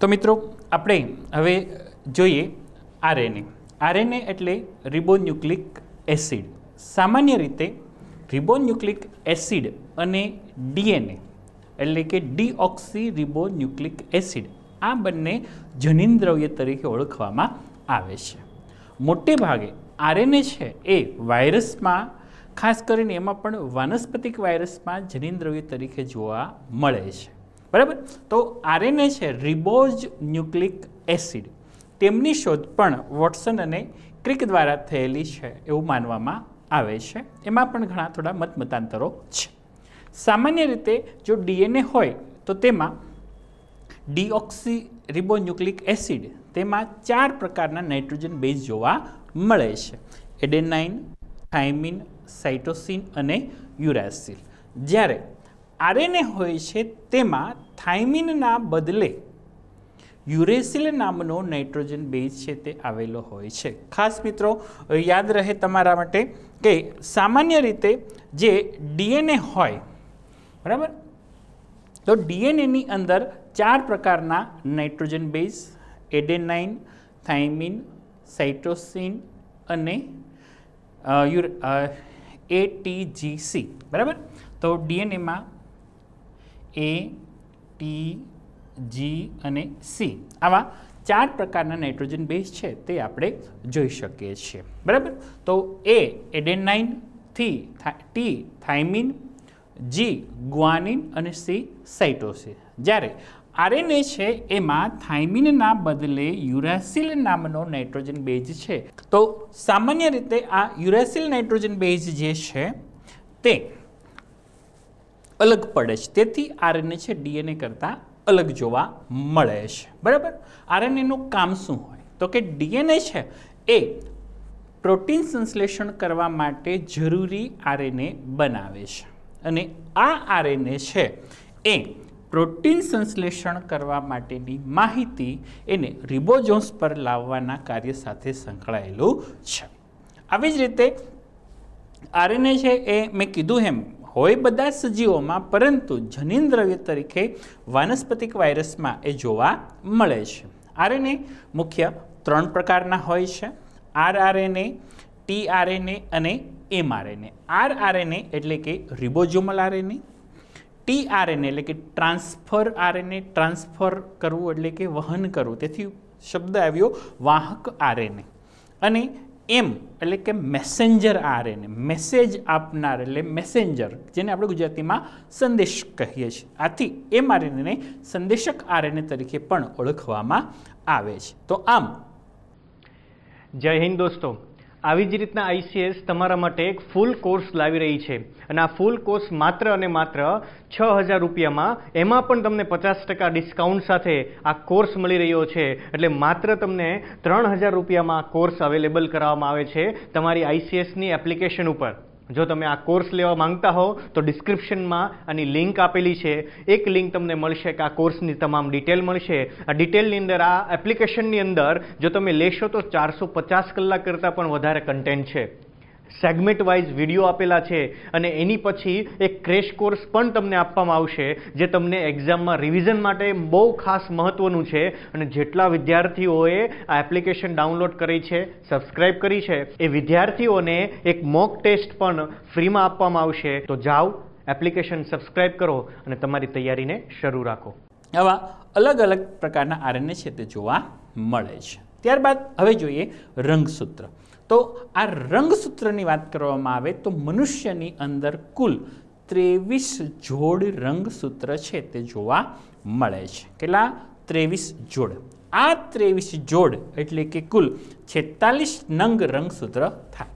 તો મિત્રો આપણે હવે જોઈએ આરએનએ આરએનએ એટલે રિબોન્યુક્લિક એસિડ સામાન્ય રીતે રિબોન્યુક્લિક એસિડ અને ડીએનએ એટલે કે ડીઓક્સી રિબોન્યુક્લિક એસિડ આ બંને જનીન દ્રવ્ય તરીકે ઓળખવામાં આવે છે મોટે ભાગે આરએનએ છે એ વાયરસમાં ખાસ કરીને એમાં પણ વાનસ્પતિક વાયરસમાં જનીન દ્રવ્ય તરીકે જોવા મળે છે બરાબર તો આરએનએ છે રિબોઝ ન્યુક્લિક એસિડ તેમની શોધ પણ વોટસન અને ક્રિક દ્વારા થયેલી છે એવું માનવામાં આવે છે એમાં પણ ઘણા થોડા મત મતાંતરો છે સામાન્ય રીતે જો ડીએનએ હોય તો તેમાં ડીઓક્સી રિબોન્યુક્લિક એસિડ તેમાં ચાર પ્રકારના નાઇટ્રોજન બેઝ જોવા મળે છે એડેનાઇન થાઇમિન સાઇટોસિન અને યુરાસિલ જ્યારે આરએનએ હોય છે તેમાં થાઇમિનના બદલે યુરેસિલ નામનો નાઇટ્રોજન બેઝ છે તે આવેલો હોય છે ખાસ મિત્રો યાદ રહે તમારા માટે કે સામાન્ય રીતે જે ડીએનએ હોય બરાબર તો ડીએનએની અંદર ચાર પ્રકારના nitrogen base adenine thymine cytosine અને યુ એટીજીસી બરાબર તો ડીએનએમાં એ ટી જી અને સી આવા ચાર પ્રકારના નાઇટ્રોજન બેઝ છે તે આપણે જોઈ શકીએ છીએ બરાબર તો એ એડેનાઇન થી ટી થાઇમિન જી ગ્વાનિન અને સી સાઇટોસી જ્યારે આરએનએ છે એમાં થાઇમિનના બદલે યુરાસિલ નામનો નાઇટ્રોજન બેઝ છે તો સામાન્ય રીતે આ યુરાસિલ નાઇટ્રોજન બેઝ જે છે તે અલગ પડે છે તેથી આરએનએ છે ડીએનએ કરતાં અલગ જોવા મળે છે બરાબર આરએનએનું કામ શું હોય તો કે ડીએનએ છે એ પ્રોટીન સંશ્લેષણ કરવા માટે જરૂરી આરએનએ બનાવે છે અને આ આરએનએ છે એ પ્રોટીન સંશ્લેષણ કરવા માટેની માહિતી એને રિબોઝોમ્સ પર લાવવાના કાર્ય સાથે સંકળાયેલું છે આવી જ રીતે આરએનએ છે એ મેં કીધું એમ હોય બધા સજીવોમાં પરંતુ જનીન દ્રવ્ય તરીકે વાનસ્પતિક વાયરસમાં એ જોવા મળે છે આરએનએ મુખ્ય ત્રણ પ્રકારના હોય છે આરઆરએનએ ટીઆરએનએ અને એમઆરએનએ આરઆરએનએ એટલે કે રિબોઝોમલ આરએનએ ટીઆરએનએ એટલે કે ટ્રાન્સફર આરએનએ ટ્રાન્સફર કરવું એટલે કે વહન કરવું તેથી શબ્દ આવ્યો વાહક આરએનએ અને એમ એટલે કે મેસેન્જર આરએનએ મેસેજ આપનાર એટલે મેસેન્જર જેને આપણે ગુજરાતીમાં સંદેશ કહીએ છીએ આથી એમ આરએનએને સંદેશક આર આરએનએ તરીકે પણ ઓળખવામાં આવે છે તો આમ જય હિન્દ દોસ્તો આવી જ રીતના આઈસીએસ તમારા માટે એક ફૂલ કોર્સ લાવી રહી છે અને આ ફૂલ કોર્સ માત્ર અને માત્ર છ હજાર રૂપિયામાં એમાં પણ તમને પચાસ ટકા ડિસ્કાઉન્ટ સાથે આ કોર્સ મળી રહ્યો છે એટલે માત્ર તમને ત્રણ હજાર રૂપિયામાં કોર્સ અવેલેબલ કરાવવામાં આવે છે તમારી આઈસીએસની એપ્લિકેશન ઉપર જો તમે આ કોર્સ લેવા માંગતા હો તો ડિસ્ક્રિપ્શનમાં આની લિંક આપેલી છે એક લિંક તમને મળશે કે આ કોર્સની તમામ ડિટેલ મળશે આ ડિટેલની અંદર આ એપ્લિકેશનની અંદર જો તમે લેશો તો ચારસો પચાસ કલાક કરતાં પણ વધારે કન્ટેન્ટ છે સેગમેન્ટ વાઇઝ વિડીયો આપેલા છે અને એની પછી એક ક્રેશ કોર્સ પણ તમને આપવામાં આવશે જે તમને એક્ઝામમાં રિવિઝન માટે બહુ ખાસ મહત્ત્વનું છે અને જેટલા વિદ્યાર્થીઓએ આ એપ્લિકેશન ડાઉનલોડ કરી છે સબસ્ક્રાઇબ કરી છે એ વિદ્યાર્થીઓને એક મોક ટેસ્ટ પણ ફ્રીમાં આપવામાં આવશે તો જાઓ એપ્લિકેશન સબસ્ક્રાઇબ કરો અને તમારી તૈયારીને શરૂ રાખો આવા અલગ અલગ પ્રકારના આરએનએ છે તે જોવા મળે છે ત્યારબાદ હવે જોઈએ રંગસૂત્ર તો આ રંગસૂત્રની વાત કરવામાં આવે તો મનુષ્યની અંદર કુલ ત્રેવીસ જોડ રંગસૂત્ર છે તે જોવા મળે છે કેટલા ત્રેવીસ જોડ આ ત્રેવીસ જોડ એટલે કે કુલ છેતાલીસ નંગ રંગસૂત્ર થાય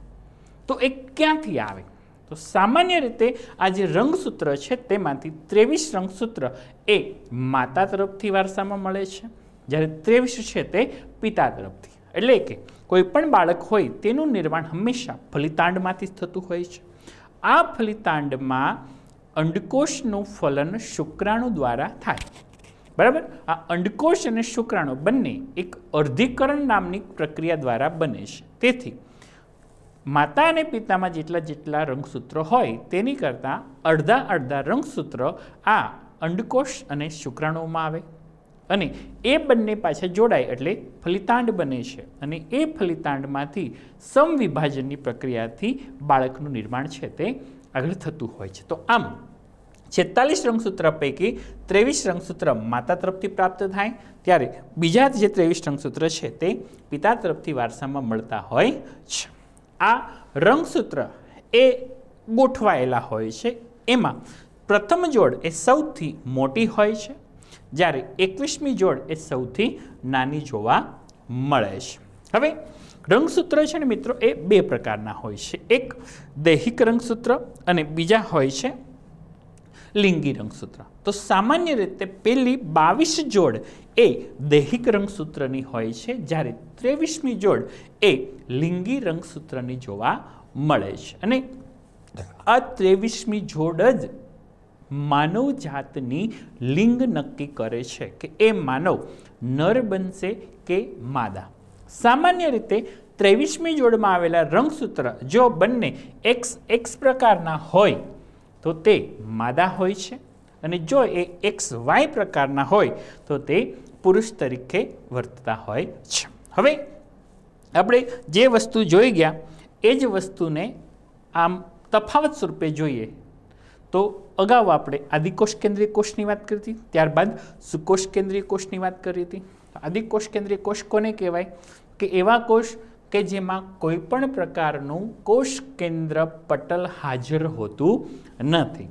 તો એ ક્યાંથી આવે તો સામાન્ય રીતે આ જે રંગસૂત્ર છે તેમાંથી ત્રેવીસ રંગસૂત્ર એ માતા તરફથી વારસામાં મળે છે જ્યારે ત્રેવીસ છે તે પિતા તરફથી એટલે કે કોઈ પણ બાળક હોય તેનું નિર્માણ હંમેશા ફલિતાંડમાંથી જ થતું હોય છે આ ફલિતાંડમાં અંડકોષનું ફલન શુક્રાણુ દ્વારા થાય બરાબર આ અંડકોષ અને શુક્રાણુ બંને એક અર્ધીકરણ નામની પ્રક્રિયા દ્વારા બને છે તેથી માતા અને પિતામાં જેટલા જેટલા રંગસૂત્રો હોય તેની કરતાં અડધા અડધા રંગસૂત્ર આ અંડકોષ અને શુક્રાણુમાં આવે અને એ બંને પાછા જોડાય એટલે ફલિતાંડ બને છે અને એ ફલિતાંડમાંથી સમવિભાજનની પ્રક્રિયાથી બાળકનું નિર્માણ છે તે આગળ થતું હોય છે તો આમ છેતાલીસ રંગસૂત્ર પૈકી ત્રેવીસ રંગસૂત્ર માતા તરફથી પ્રાપ્ત થાય ત્યારે બીજા જે ત્રેવીસ રંગસૂત્ર છે તે પિતા તરફથી વારસામાં મળતા હોય છે આ રંગસૂત્ર એ ગોઠવાયેલા હોય છે એમાં પ્રથમ જોડ એ સૌથી મોટી હોય છે જ્યારે એકવીસમી જોડ એ સૌથી નાની જોવા મળે છે હવે રંગસૂત્ર છે ને મિત્રો એ બે પ્રકારના હોય છે એક દૈહિક રંગસૂત્ર અને બીજા હોય છે લિંગી રંગસૂત્ર તો સામાન્ય રીતે પેલી બાવીસ જોડ એ દૈહિક રંગસૂત્રની હોય છે જ્યારે ત્રેવીસમી જોડ એ લિંગી રંગસૂત્રની જોવા મળે છે અને આ ત્રેવીસમી જોડ જ માનવ જાતની લિંગ નક્કી કરે છે કે એ માનવ નર બનશે કે માદા સામાન્ય રીતે ત્રેવીસમી જોડમાં આવેલા રંગસૂત્ર જો બંને એક્સ એક્સ પ્રકારના હોય તો તે માદા હોય છે અને જો એ એક્સ વાય પ્રકારના હોય તો તે પુરુષ તરીકે વર્તતા હોય છે હવે આપણે જે વસ્તુ જોઈ ગયા એ જ વસ્તુને આમ તફાવત સ્વરૂપે જોઈએ તો અગાઉ આપણે આદિકોષ કેન્દ્રીય કોષની વાત કરી હતી ત્યારબાદ સુકોષ કેન્દ્રીય કોષની વાત કરી હતી આદિકોષ કેન્દ્રીય કોષ કોને કહેવાય કે એવા કોષ કે જેમાં કોઈપણ પ્રકારનું કોષ કેન્દ્ર પટલ હાજર હોતું નથી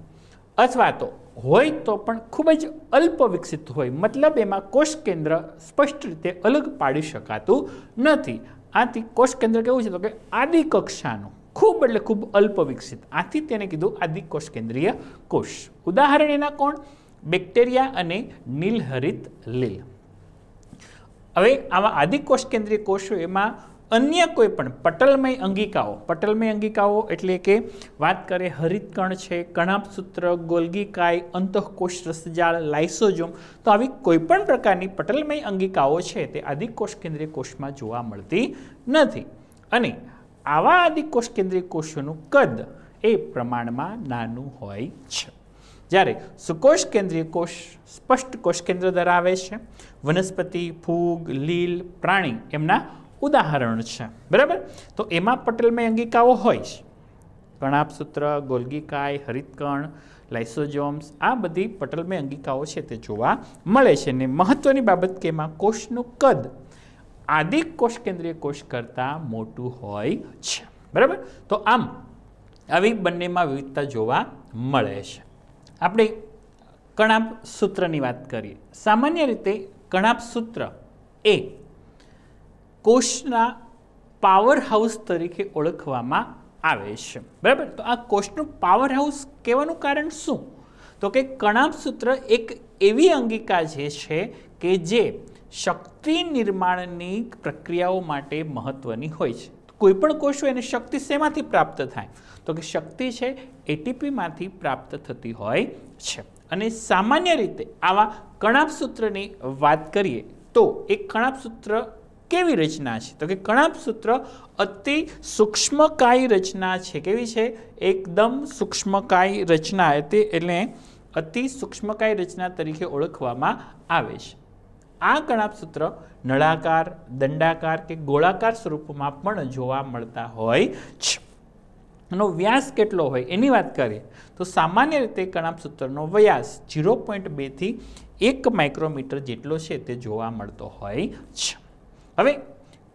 અથવા તો હોય તો પણ ખૂબ જ અલ્પ વિકસિત હોય મતલબ એમાં કોષ કેન્દ્ર સ્પષ્ટ રીતે અલગ પાડી શકાતું નથી આથી કોષ કેન્દ્ર કેવું છે તો કે આદિકક્ષાનું ખૂબ એટલે ખૂબ અલ્પ વિકસિત આથી તેને કીધું આદિ કોષ કેન્દ્રીય કોષ ઉદાહરણ એના કોણ બેક્ટેરિયા અને નીલહરિત લીલ હવે આમાં આદિકોષ કેન્દ્રીય કોષો એમાં અન્ય કોઈ પણ પટલમય અંગિકાઓ પટલમય અંગિકાઓ એટલે કે વાત કરીએ હરિતકણ છે કણાપસૂત્ર ગોલગીકાય અંતઃકોષ રસજાળ લાઇસોજોમ તો આવી કોઈપણ પ્રકારની પટલમય અંગિકાઓ છે તે આદિ કોષ કેન્દ્રીય કોષમાં જોવા મળતી નથી અને આવા આદિકોષ કેન્દ્રીય કોષોનું કદ એ પ્રમાણમાં નાનું હોય છે જ્યારે સુકોષ કેન્દ્રીય કોષ સ્પષ્ટ કોષ કેન્દ્ર ધરાવે છે વનસ્પતિ ફૂગ લીલ પ્રાણી એમના ઉદાહરણ છે બરાબર તો એમાં પટેલમય અંગિકાઓ હોય છે કણાપસૂત્ર ગોલગીકાય હરિતકણ લાઇસોજોમ્સ આ બધી પટલમય અંગિકાઓ છે તે જોવા મળે છે ને મહત્ત્વની બાબત કે એમાં કોષનું કદ આદિ કોષ કેન્દ્રીય કોષ કરતાં મોટું હોય છે બરાબર તો આમ આવી બંનેમાં વિવિધતા જોવા મળે છે આપણે કણાપ સૂત્રની વાત કરીએ સામાન્ય રીતે કણાપ સૂત્ર એ કોષના પાવર હાઉસ તરીકે ઓળખવામાં આવે છે બરાબર તો આ કોષનું પાવર હાઉસ કહેવાનું કારણ શું તો કે કણાપ સૂત્ર એક એવી અંગિકા જે છે કે જે શક્તિ નિર્માણની પ્રક્રિયાઓ માટે મહત્ત્વની હોય છે કોઈપણ કોષો એને શક્તિ શેમાંથી પ્રાપ્ત થાય તો કે શક્તિ છે એટીપીમાંથી પ્રાપ્ત થતી હોય છે અને સામાન્ય રીતે આવા કણાપ સૂત્રની વાત કરીએ તો એ કણાપસૂત્ર કેવી રચના છે તો કે કણાપ સૂત્ર અતિ સૂક્ષ્મકાય રચના છે કેવી છે એકદમ સૂક્ષ્મકાય રચના તે એટલે અતિ સૂક્ષ્મકાય રચના તરીકે ઓળખવામાં આવે છે આ ગણાપસૂત્ર નળાકાર દંડાકાર કે ગોળાકાર સ્વરૂપમાં પણ જોવા મળતા હોય છે એનો વ્યાસ કેટલો હોય એની વાત કરીએ તો સામાન્ય રીતે કણાપસૂત્રનો વ્યાસ ઝીરો પોઈન્ટ બેથી એક માઇક્રોમીટર જેટલો છે તે જોવા મળતો હોય છે હવે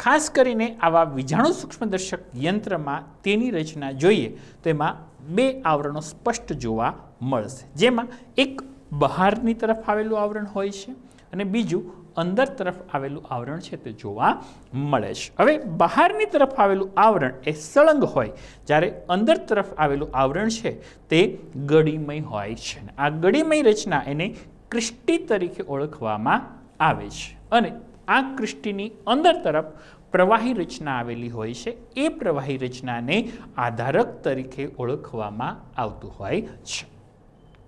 ખાસ કરીને આવા વીજાણુ સૂક્ષ્મદર્શક યંત્રમાં તેની રચના જોઈએ તો એમાં બે આવરણો સ્પષ્ટ જોવા મળશે જેમાં એક બહારની તરફ આવેલું આવરણ હોય છે અને બીજું અંદર તરફ આવેલું આવરણ છે તે જોવા મળે છે હવે બહારની તરફ આવેલું આવરણ એ સળંગ હોય જ્યારે અંદર તરફ આવેલું આવરણ છે તે ગળીમય હોય છે આ ગળીમય રચના એને ક્રિષ્ટી તરીકે ઓળખવામાં આવે છે અને આ ક્રિષ્ટીની અંદર તરફ પ્રવાહી રચના આવેલી હોય છે એ પ્રવાહી રચનાને આધારક તરીકે ઓળખવામાં આવતું હોય છે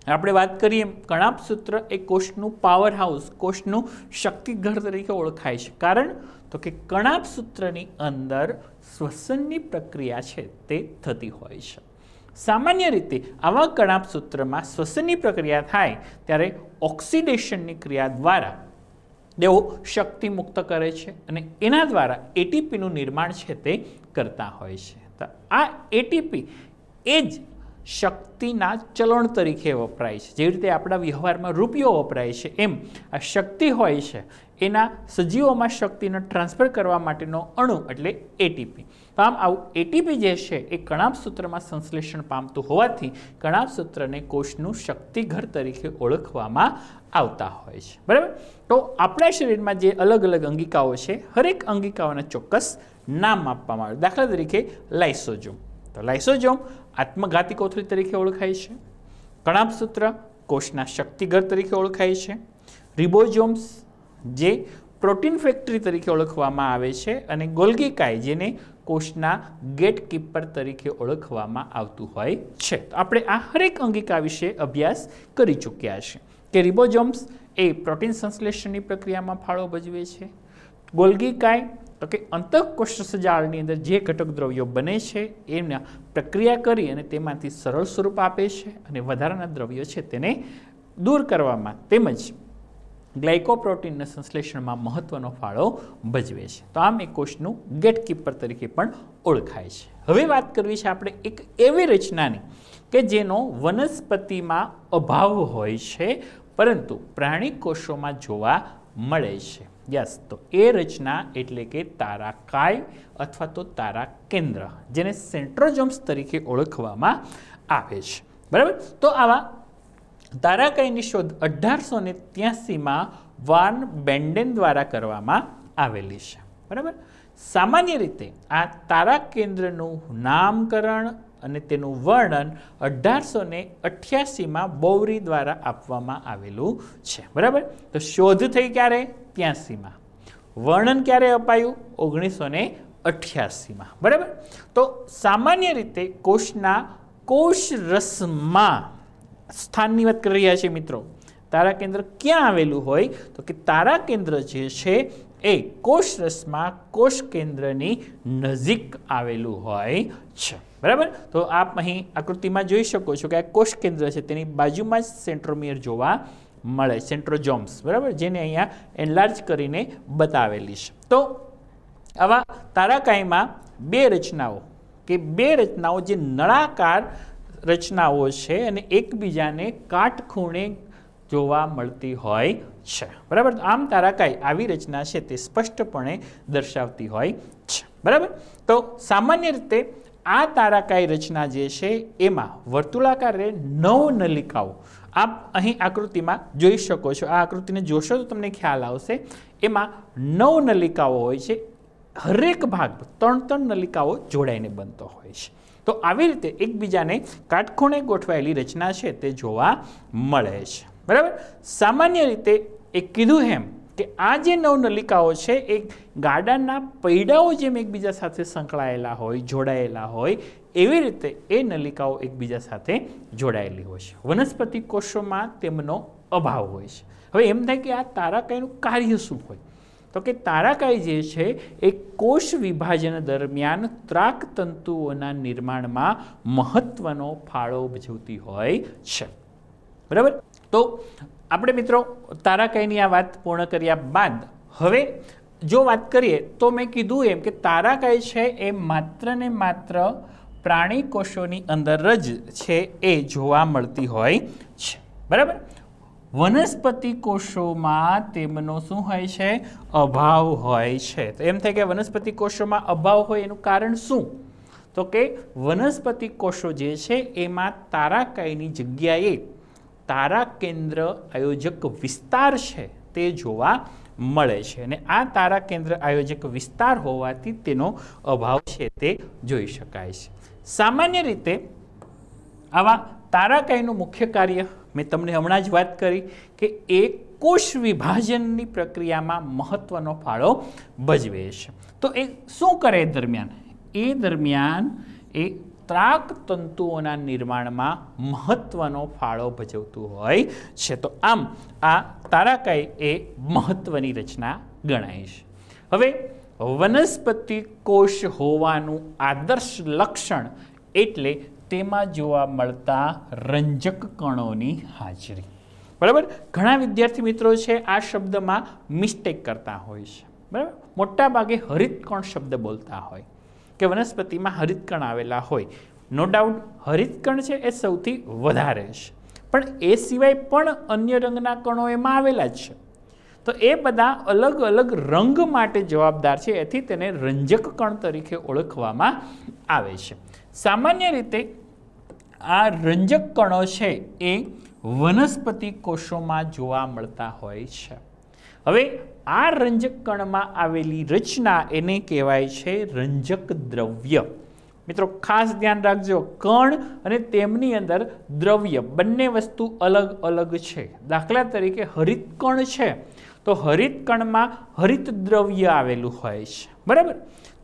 આપણે વાત કરીએ કણાપ સૂત્ર એ કોષનું પાવર હાઉસ કોષનું શક્તિઘર તરીકે ઓળખાય છે કારણ તો કે કણાપ સૂત્રની અંદર શ્વસનની પ્રક્રિયા છે તે થતી હોય છે સામાન્ય રીતે આવા કણાપ સૂત્રમાં શ્વસનની પ્રક્રિયા થાય ત્યારે ઓક્સિડેશનની ક્રિયા દ્વારા તેઓ શક્તિ મુક્ત કરે છે અને એના દ્વારા એટીપીનું નિર્માણ છે તે કરતા હોય છે તો આ એટીપી એ જ શક્તિના ચલણ તરીકે વપરાય છે જેવી રીતે આપણા વ્યવહારમાં રૂપિયો વપરાય છે એમ આ શક્તિ હોય છે એના સજીવોમાં શક્તિને ટ્રાન્સફર કરવા માટેનો અણુ એટલે એટીપી તો આમ આવું એટીપી જે છે એ કણાપ સૂત્રમાં સંશ્લેષણ પામતું હોવાથી કણાપ સૂત્રને કોષનું શક્તિઘર તરીકે ઓળખવામાં આવતા હોય છે બરાબર તો આપણા શરીરમાં જે અલગ અલગ અંગિકાઓ છે હરેક અંગિકાઓને ચોક્કસ નામ આપવામાં આવે દાખલા તરીકે લાઇસોજોમ તો લાઇસોજોમ આત્મઘાતી કોથળી તરીકે ઓળખાય છે કણાપસૂત્ર કોષના શક્તિગર તરીકે ઓળખાય છે રિબોઝોમ્સ જે પ્રોટીન ફેક્ટરી તરીકે ઓળખવામાં આવે છે અને ગોલ્ગીકાય જેને કોષના ગેટકીપર તરીકે ઓળખવામાં આવતું હોય છે તો આપણે આ હરેક અંગિકા વિશે અભ્યાસ કરી ચૂક્યા છે કે રિબોઝોમ્સ એ પ્રોટીન સંશ્લેષણની પ્રક્રિયામાં ફાળો ભજવે છે ગોલ્ગી કાય તો કે અંતઃકોષ્ઠસજાળની અંદર જે ઘટક દ્રવ્યો બને છે એમના પ્રક્રિયા કરી અને તેમાંથી સરળ સ્વરૂપ આપે છે અને વધારાના દ્રવ્યો છે તેને દૂર કરવામાં તેમજ ગ્લાયકોપ્રોટીનના સંશ્લેષણમાં મહત્વનો ફાળો ભજવે છે તો આમ એ કોષનું ગેટકીપર તરીકે પણ ઓળખાય છે હવે વાત કરવી છે આપણે એક એવી રચનાની કે જેનો વનસ્પતિમાં અભાવ હોય છે પરંતુ પ્રાણી કોષોમાં જોવા મળે છે યસ તો એ રચના એટલે કે તારાકાય અથવા તો તારા કેન્દ્ર જેને સેન્ટ્રોજોમ્સ તરીકે ઓળખવામાં આવે છે બરાબર તો આવા તારાકાયની શોધ અઢારસો ને ત્યાસીમાં વાર્ન બેન્ડેન દ્વારા કરવામાં આવેલી છે બરાબર સામાન્ય રીતે આ તારા કેન્દ્રનું નામકરણ અને તેનું વર્ણન અઢારસો ને અઠ્યાસીમાં બૌરી દ્વારા આપવામાં આવેલું છે બરાબર તો શોધ થઈ ક્યારે ત્યાંસીમાં વર્ણન ક્યારે અપાયું ઓગણીસો ને અઠ્યાસીમાં બરાબર તો સામાન્ય રીતે કોષના કોષ રસમાં સ્થાનની વાત કરી રહ્યા છે મિત્રો તારા કેન્દ્ર ક્યાં આવેલું હોય તો કે તારા કેન્દ્ર જે છે એ કોષ રસમાં કોષ કેન્દ્રની નજીક આવેલું હોય છે બરાબર તો આપ અહીં આકૃતિમાં જોઈ શકો છો કે આ કોષ કેન્દ્ર છે તેની બાજુમાં જ સેન્ટ્રોમિયર જોવા મળે સેન્ટ્રોજોમ્સ બરાબર જેને અહીંયા એનલાર્જ કરીને બતાવેલી છે તો આવા તારાકાઈમાં બે રચનાઓ કે બે રચનાઓ જે નળાકાર રચનાઓ છે અને એકબીજાને કાટખૂણે જોવા મળતી હોય છે બરાબર આમ તારાકાઈ આવી રચના છે તે સ્પષ્ટપણે દર્શાવતી હોય છે બરાબર તો સામાન્ય રીતે આ તારાકાઈ રચના જે છે એમાં વર્તુળાકારે નવ નલિકાઓ આપ અહીં આકૃતિમાં જોઈ શકો છો આ આકૃતિને જોશો તો તમને ખ્યાલ આવશે એમાં નવ નલિકાઓ હોય છે હરેક ભાગ ત્રણ ત્રણ નલિકાઓ જોડાઈને બનતો હોય છે તો આવી રીતે એકબીજાને કાટખૂણે ગોઠવાયેલી રચના છે તે જોવા મળે છે બરાબર સામાન્ય રીતે એ કીધું એમ કે આ જે નવ નલિકાઓ છે એ ગાડાના પૈડાઓ જેમ એકબીજા સાથે સંકળાયેલા હોય જોડાયેલા હોય એવી રીતે એ નલિકાઓ એકબીજા સાથે જોડાયેલી હોય છે વનસ્પતિ કોષોમાં તેમનો અભાવ હોય છે હવે એમ થાય કે આ તારાકાઈનું કાર્ય શું હોય તો કે તારાકાઈ જે છે એ કોષ વિભાજન દરમિયાન ત્રાક તંતુઓના નિર્માણમાં મહત્વનો ફાળો ભજવતી હોય છે બરાબર તો આપણે મિત્રો તારાકાઈની આ વાત પૂર્ણ કર્યા બાદ હવે જો વાત કરીએ તો મેં કીધું એમ કે તારાકાઈ છે એ માત્ર ને માત્ર પ્રાણી કોષોની અંદર જ છે એ જોવા મળતી હોય છે બરાબર વનસ્પતિ કોષોમાં તેમનો શું હોય છે અભાવ હોય છે તો એમ થાય કે વનસ્પતિ કોષોમાં અભાવ હોય એનું કારણ શું તો કે વનસ્પતિ કોષો જે છે એમાં તારાકાયની જગ્યાએ તારા કેન્દ્ર આયોજક વિસ્તાર છે તે જોવા મળે છે અને આ તારા કેન્દ્ર આયોજક વિસ્તાર હોવાથી તેનો અભાવ છે તે જોઈ શકાય છે સામાન્ય રીતે આવા તારાકાયનું મુખ્ય કાર્ય મેં તમને હમણાં જ વાત કરી કે એ કોષ વિભાજનની પ્રક્રિયામાં મહત્વનો ફાળો ભજવે છે તો એ શું કરે દરમિયાન એ દરમિયાન એ ત્રાક તંતુઓના નિર્માણમાં મહત્વનો ફાળો ભજવતું હોય છે તો આમ આ તારાકાય એ મહત્વની રચના ગણાય છે હવે વનસ્પતિ કોષ હોવાનું આદર્શ લક્ષણ એટલે તેમાં જોવા મળતા રંજક કણોની હાજરી બરાબર ઘણા વિદ્યાર્થી મિત્રો છે આ શબ્દમાં મિસ્ટેક કરતા હોય છે બરાબર મોટાભાગે હરિતકણ શબ્દ બોલતા હોય કે વનસ્પતિમાં હરિતકણ આવેલા હોય નો ડાઉટ હરિતકણ છે એ સૌથી વધારે છે પણ એ સિવાય પણ અન્ય રંગના કણો એમાં આવેલા જ છે તો એ બધા અલગ અલગ રંગ માટે જવાબદાર છે એથી તેને રંજક કણ તરીકે ઓળખવામાં આવે છે સામાન્ય રીતે આ રંજક કણો છે એ વનસ્પતિ કોષોમાં જોવા મળતા હોય છે હવે આ રંજક કણમાં આવેલી રચના એને કહેવાય છે રંજક દ્રવ્ય મિત્રો ખાસ ધ્યાન રાખજો કણ અને તેમની અંદર દ્રવ્ય બંને વસ્તુ અલગ અલગ છે દાખલા તરીકે હરિત કણ છે તો હરિત કણમાં હરિત દ્રવ્ય આવેલું હોય છે બરાબર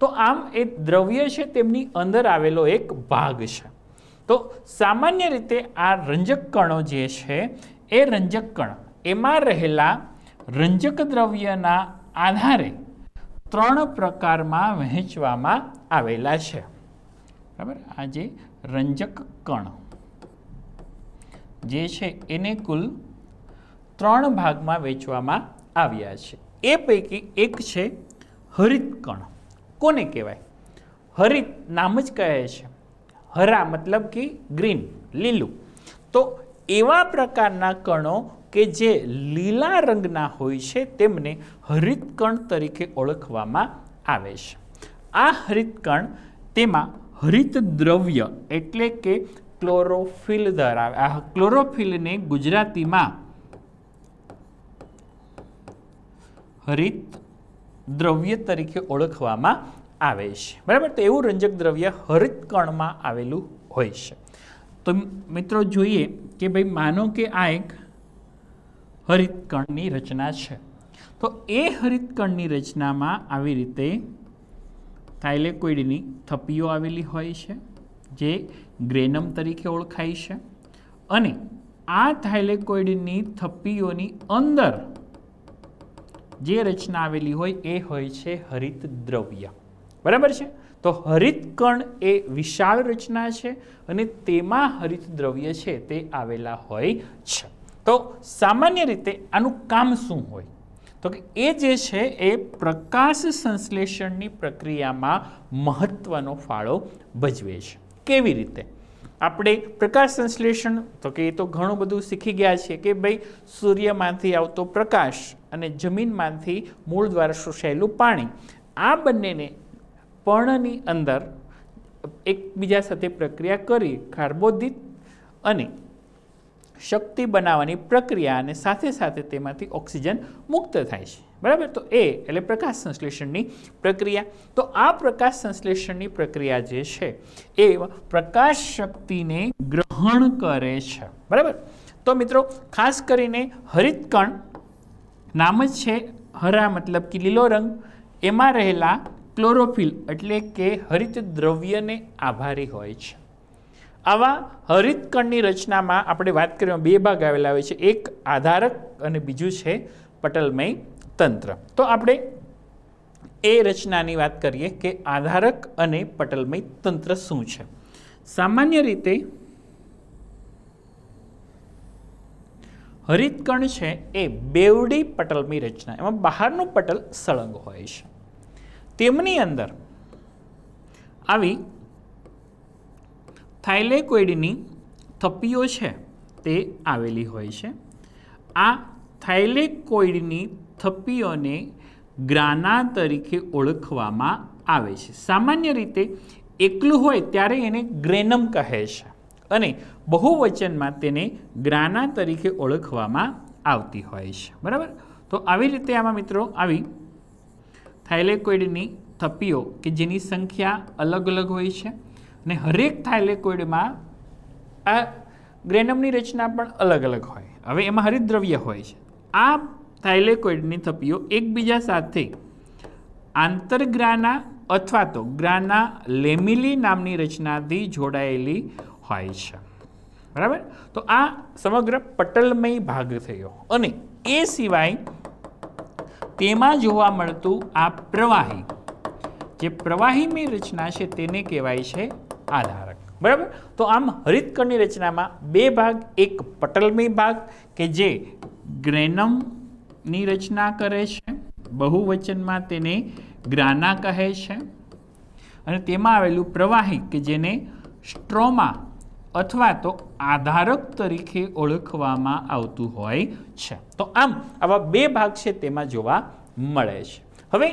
તો આમ એ દ્રવ્ય છે તેમની અંદર આવેલો એક ભાગ છે તો સામાન્ય રીતે આ રંજક કણો જે છે એ રંજક કણ એમાં રહેલા રંજક દ્રવ્યના આધારે ત્રણ પ્રકારમાં વહેંચવામાં આવેલા છે બરાબર આ જે રંજક કણ જે છે એને કુલ ત્રણ ભાગમાં વેચવામાં આવ્યા છે એ પૈકી એક છે હરિતકણ કોને કહેવાય હરિત નામ જ કહે છે હરા મતલબ કે ગ્રીન લીલું તો એવા પ્રકારના કણો કે જે લીલા રંગના હોય છે તેમને હરિતકણ તરીકે ઓળખવામાં આવે છે આ હરિતકણ તેમાં હરિત દ્રવ્ય એટલે કે ક્લોરોફિલ ધરાવે આ ક્લોરોફિલને ગુજરાતીમાં હરિત દ્રવ્ય તરીકે ઓળખવામાં આવે છે બરાબર તો એવું રંજક દ્રવ્ય હરિત કણમાં આવેલું હોય છે તો મિત્રો જોઈએ કે ભાઈ માનો કે આ એક હરિત કણની રચના છે તો એ હરિત કણની રચનામાં આવી રીતે થાઇલેકોઇડની થપ્પીઓ આવેલી હોય છે જે ગ્રેનમ તરીકે ઓળખાય છે અને આ થાઇલેકોઇડની થપ્પીઓની અંદર જે રચના આવેલી હોય એ હોય છે હરિત દ્રવ્ય બરાબર છે તો હરિત કણ એ વિશાળ રચના છે અને તેમાં હરિત દ્રવ્ય છે તે આવેલા હોય છે તો સામાન્ય રીતે આનું કામ શું હોય તો કે એ જે છે એ પ્રકાશ સંશ્લેષણની પ્રક્રિયામાં મહત્ત્વનો ફાળો ભજવે છે કેવી રીતે આપણે પ્રકાશ સંશ્લેષણ તો કે એ તો ઘણું બધું શીખી ગયા છે કે ભાઈ સૂર્યમાંથી આવતો પ્રકાશ અને જમીનમાંથી મૂળ દ્વારા શોષાયેલું પાણી આ બંનેને પર્ણની અંદર એકબીજા સાથે પ્રક્રિયા કરી કાર્બોદિત અને શક્તિ બનાવવાની પ્રક્રિયા અને સાથે સાથે તેમાંથી ઓક્સિજન મુક્ત થાય છે બરાબર તો એ એટલે પ્રકાશ સંશ્લેષણની પ્રક્રિયા તો આ પ્રકાશ સંશ્લેષણની પ્રક્રિયા જે છે એ પ્રકાશ શક્તિને ગ્રહણ કરે છે બરાબર તો મિત્રો ખાસ કરીને હરિતકણ નામ જ છે હરા મતલબ કે લીલો રંગ એમાં રહેલા ક્લોરોફિલ એટલે કે હરિત દ્રવ્યને આભારી હોય છે આવા હરિતકણની રચનામાં આપણે વાત કરીએ બે ભાગ આવેલા હોય છે એક આધારક અને બીજું છે પટલમય તંત્ર તો આપણે એ રચનાની વાત કરીએ કે આધારક અને પટલમય તંત્ર શું છે સામાન્ય રીતે હરિતકણ છે એ બેવડી પટલમય રચના એમાં બહારનું પટલ સળંગ હોય છે તેમની અંદર આવી થાઇલેકોઇડની થપ્પીઓ છે તે આવેલી હોય છે આ થાઇલેકોઇડની થપ્પીઓને ગ્રાના તરીકે ઓળખવામાં આવે છે સામાન્ય રીતે એકલું હોય ત્યારે એને ગ્રેનમ કહે છે અને બહુવચનમાં તેને ગ્રાના તરીકે ઓળખવામાં આવતી હોય છે બરાબર તો આવી રીતે આમાં મિત્રો આવી થાઇલેકોઇડની થપ્પીઓ કે જેની સંખ્યા અલગ અલગ હોય છે અને હરેક થાઇલેકોઇડમાં આ ગ્રેનમની રચના પણ અલગ અલગ હોય હવે એમાં હરિદ્રવ્ય હોય છે આ થાઇલેકોઇડની થપીઓ એકબીજા સાથે આંતરગ્રાના અથવા તો ગ્રાના લેમિલી નામની રચનાથી જોડાયેલી હોય છે બરાબર તો આ સમગ્ર પટલમય ભાગ થયો અને એ સિવાય તેમાં જોવા મળતું આ પ્રવાહી જે પ્રવાહીમય રચના છે તેને કહેવાય છે આધારક બરાબર તો આમ હરિતકણની રચનામાં બે ભાગ એક પટલમય ભાગ કે જે ગ્રેનમ ની રચના કરે છે બહુવચનમાં તેને ગ્રાના કહે છે અને તેમાં આવેલું પ્રવાહી કે જેને સ્ટ્રોમા અથવા તો આધારક તરીકે ઓળખવામાં આવતું હોય છે તો આમ આવા બે ભાગ છે તેમાં જોવા મળે છે હવે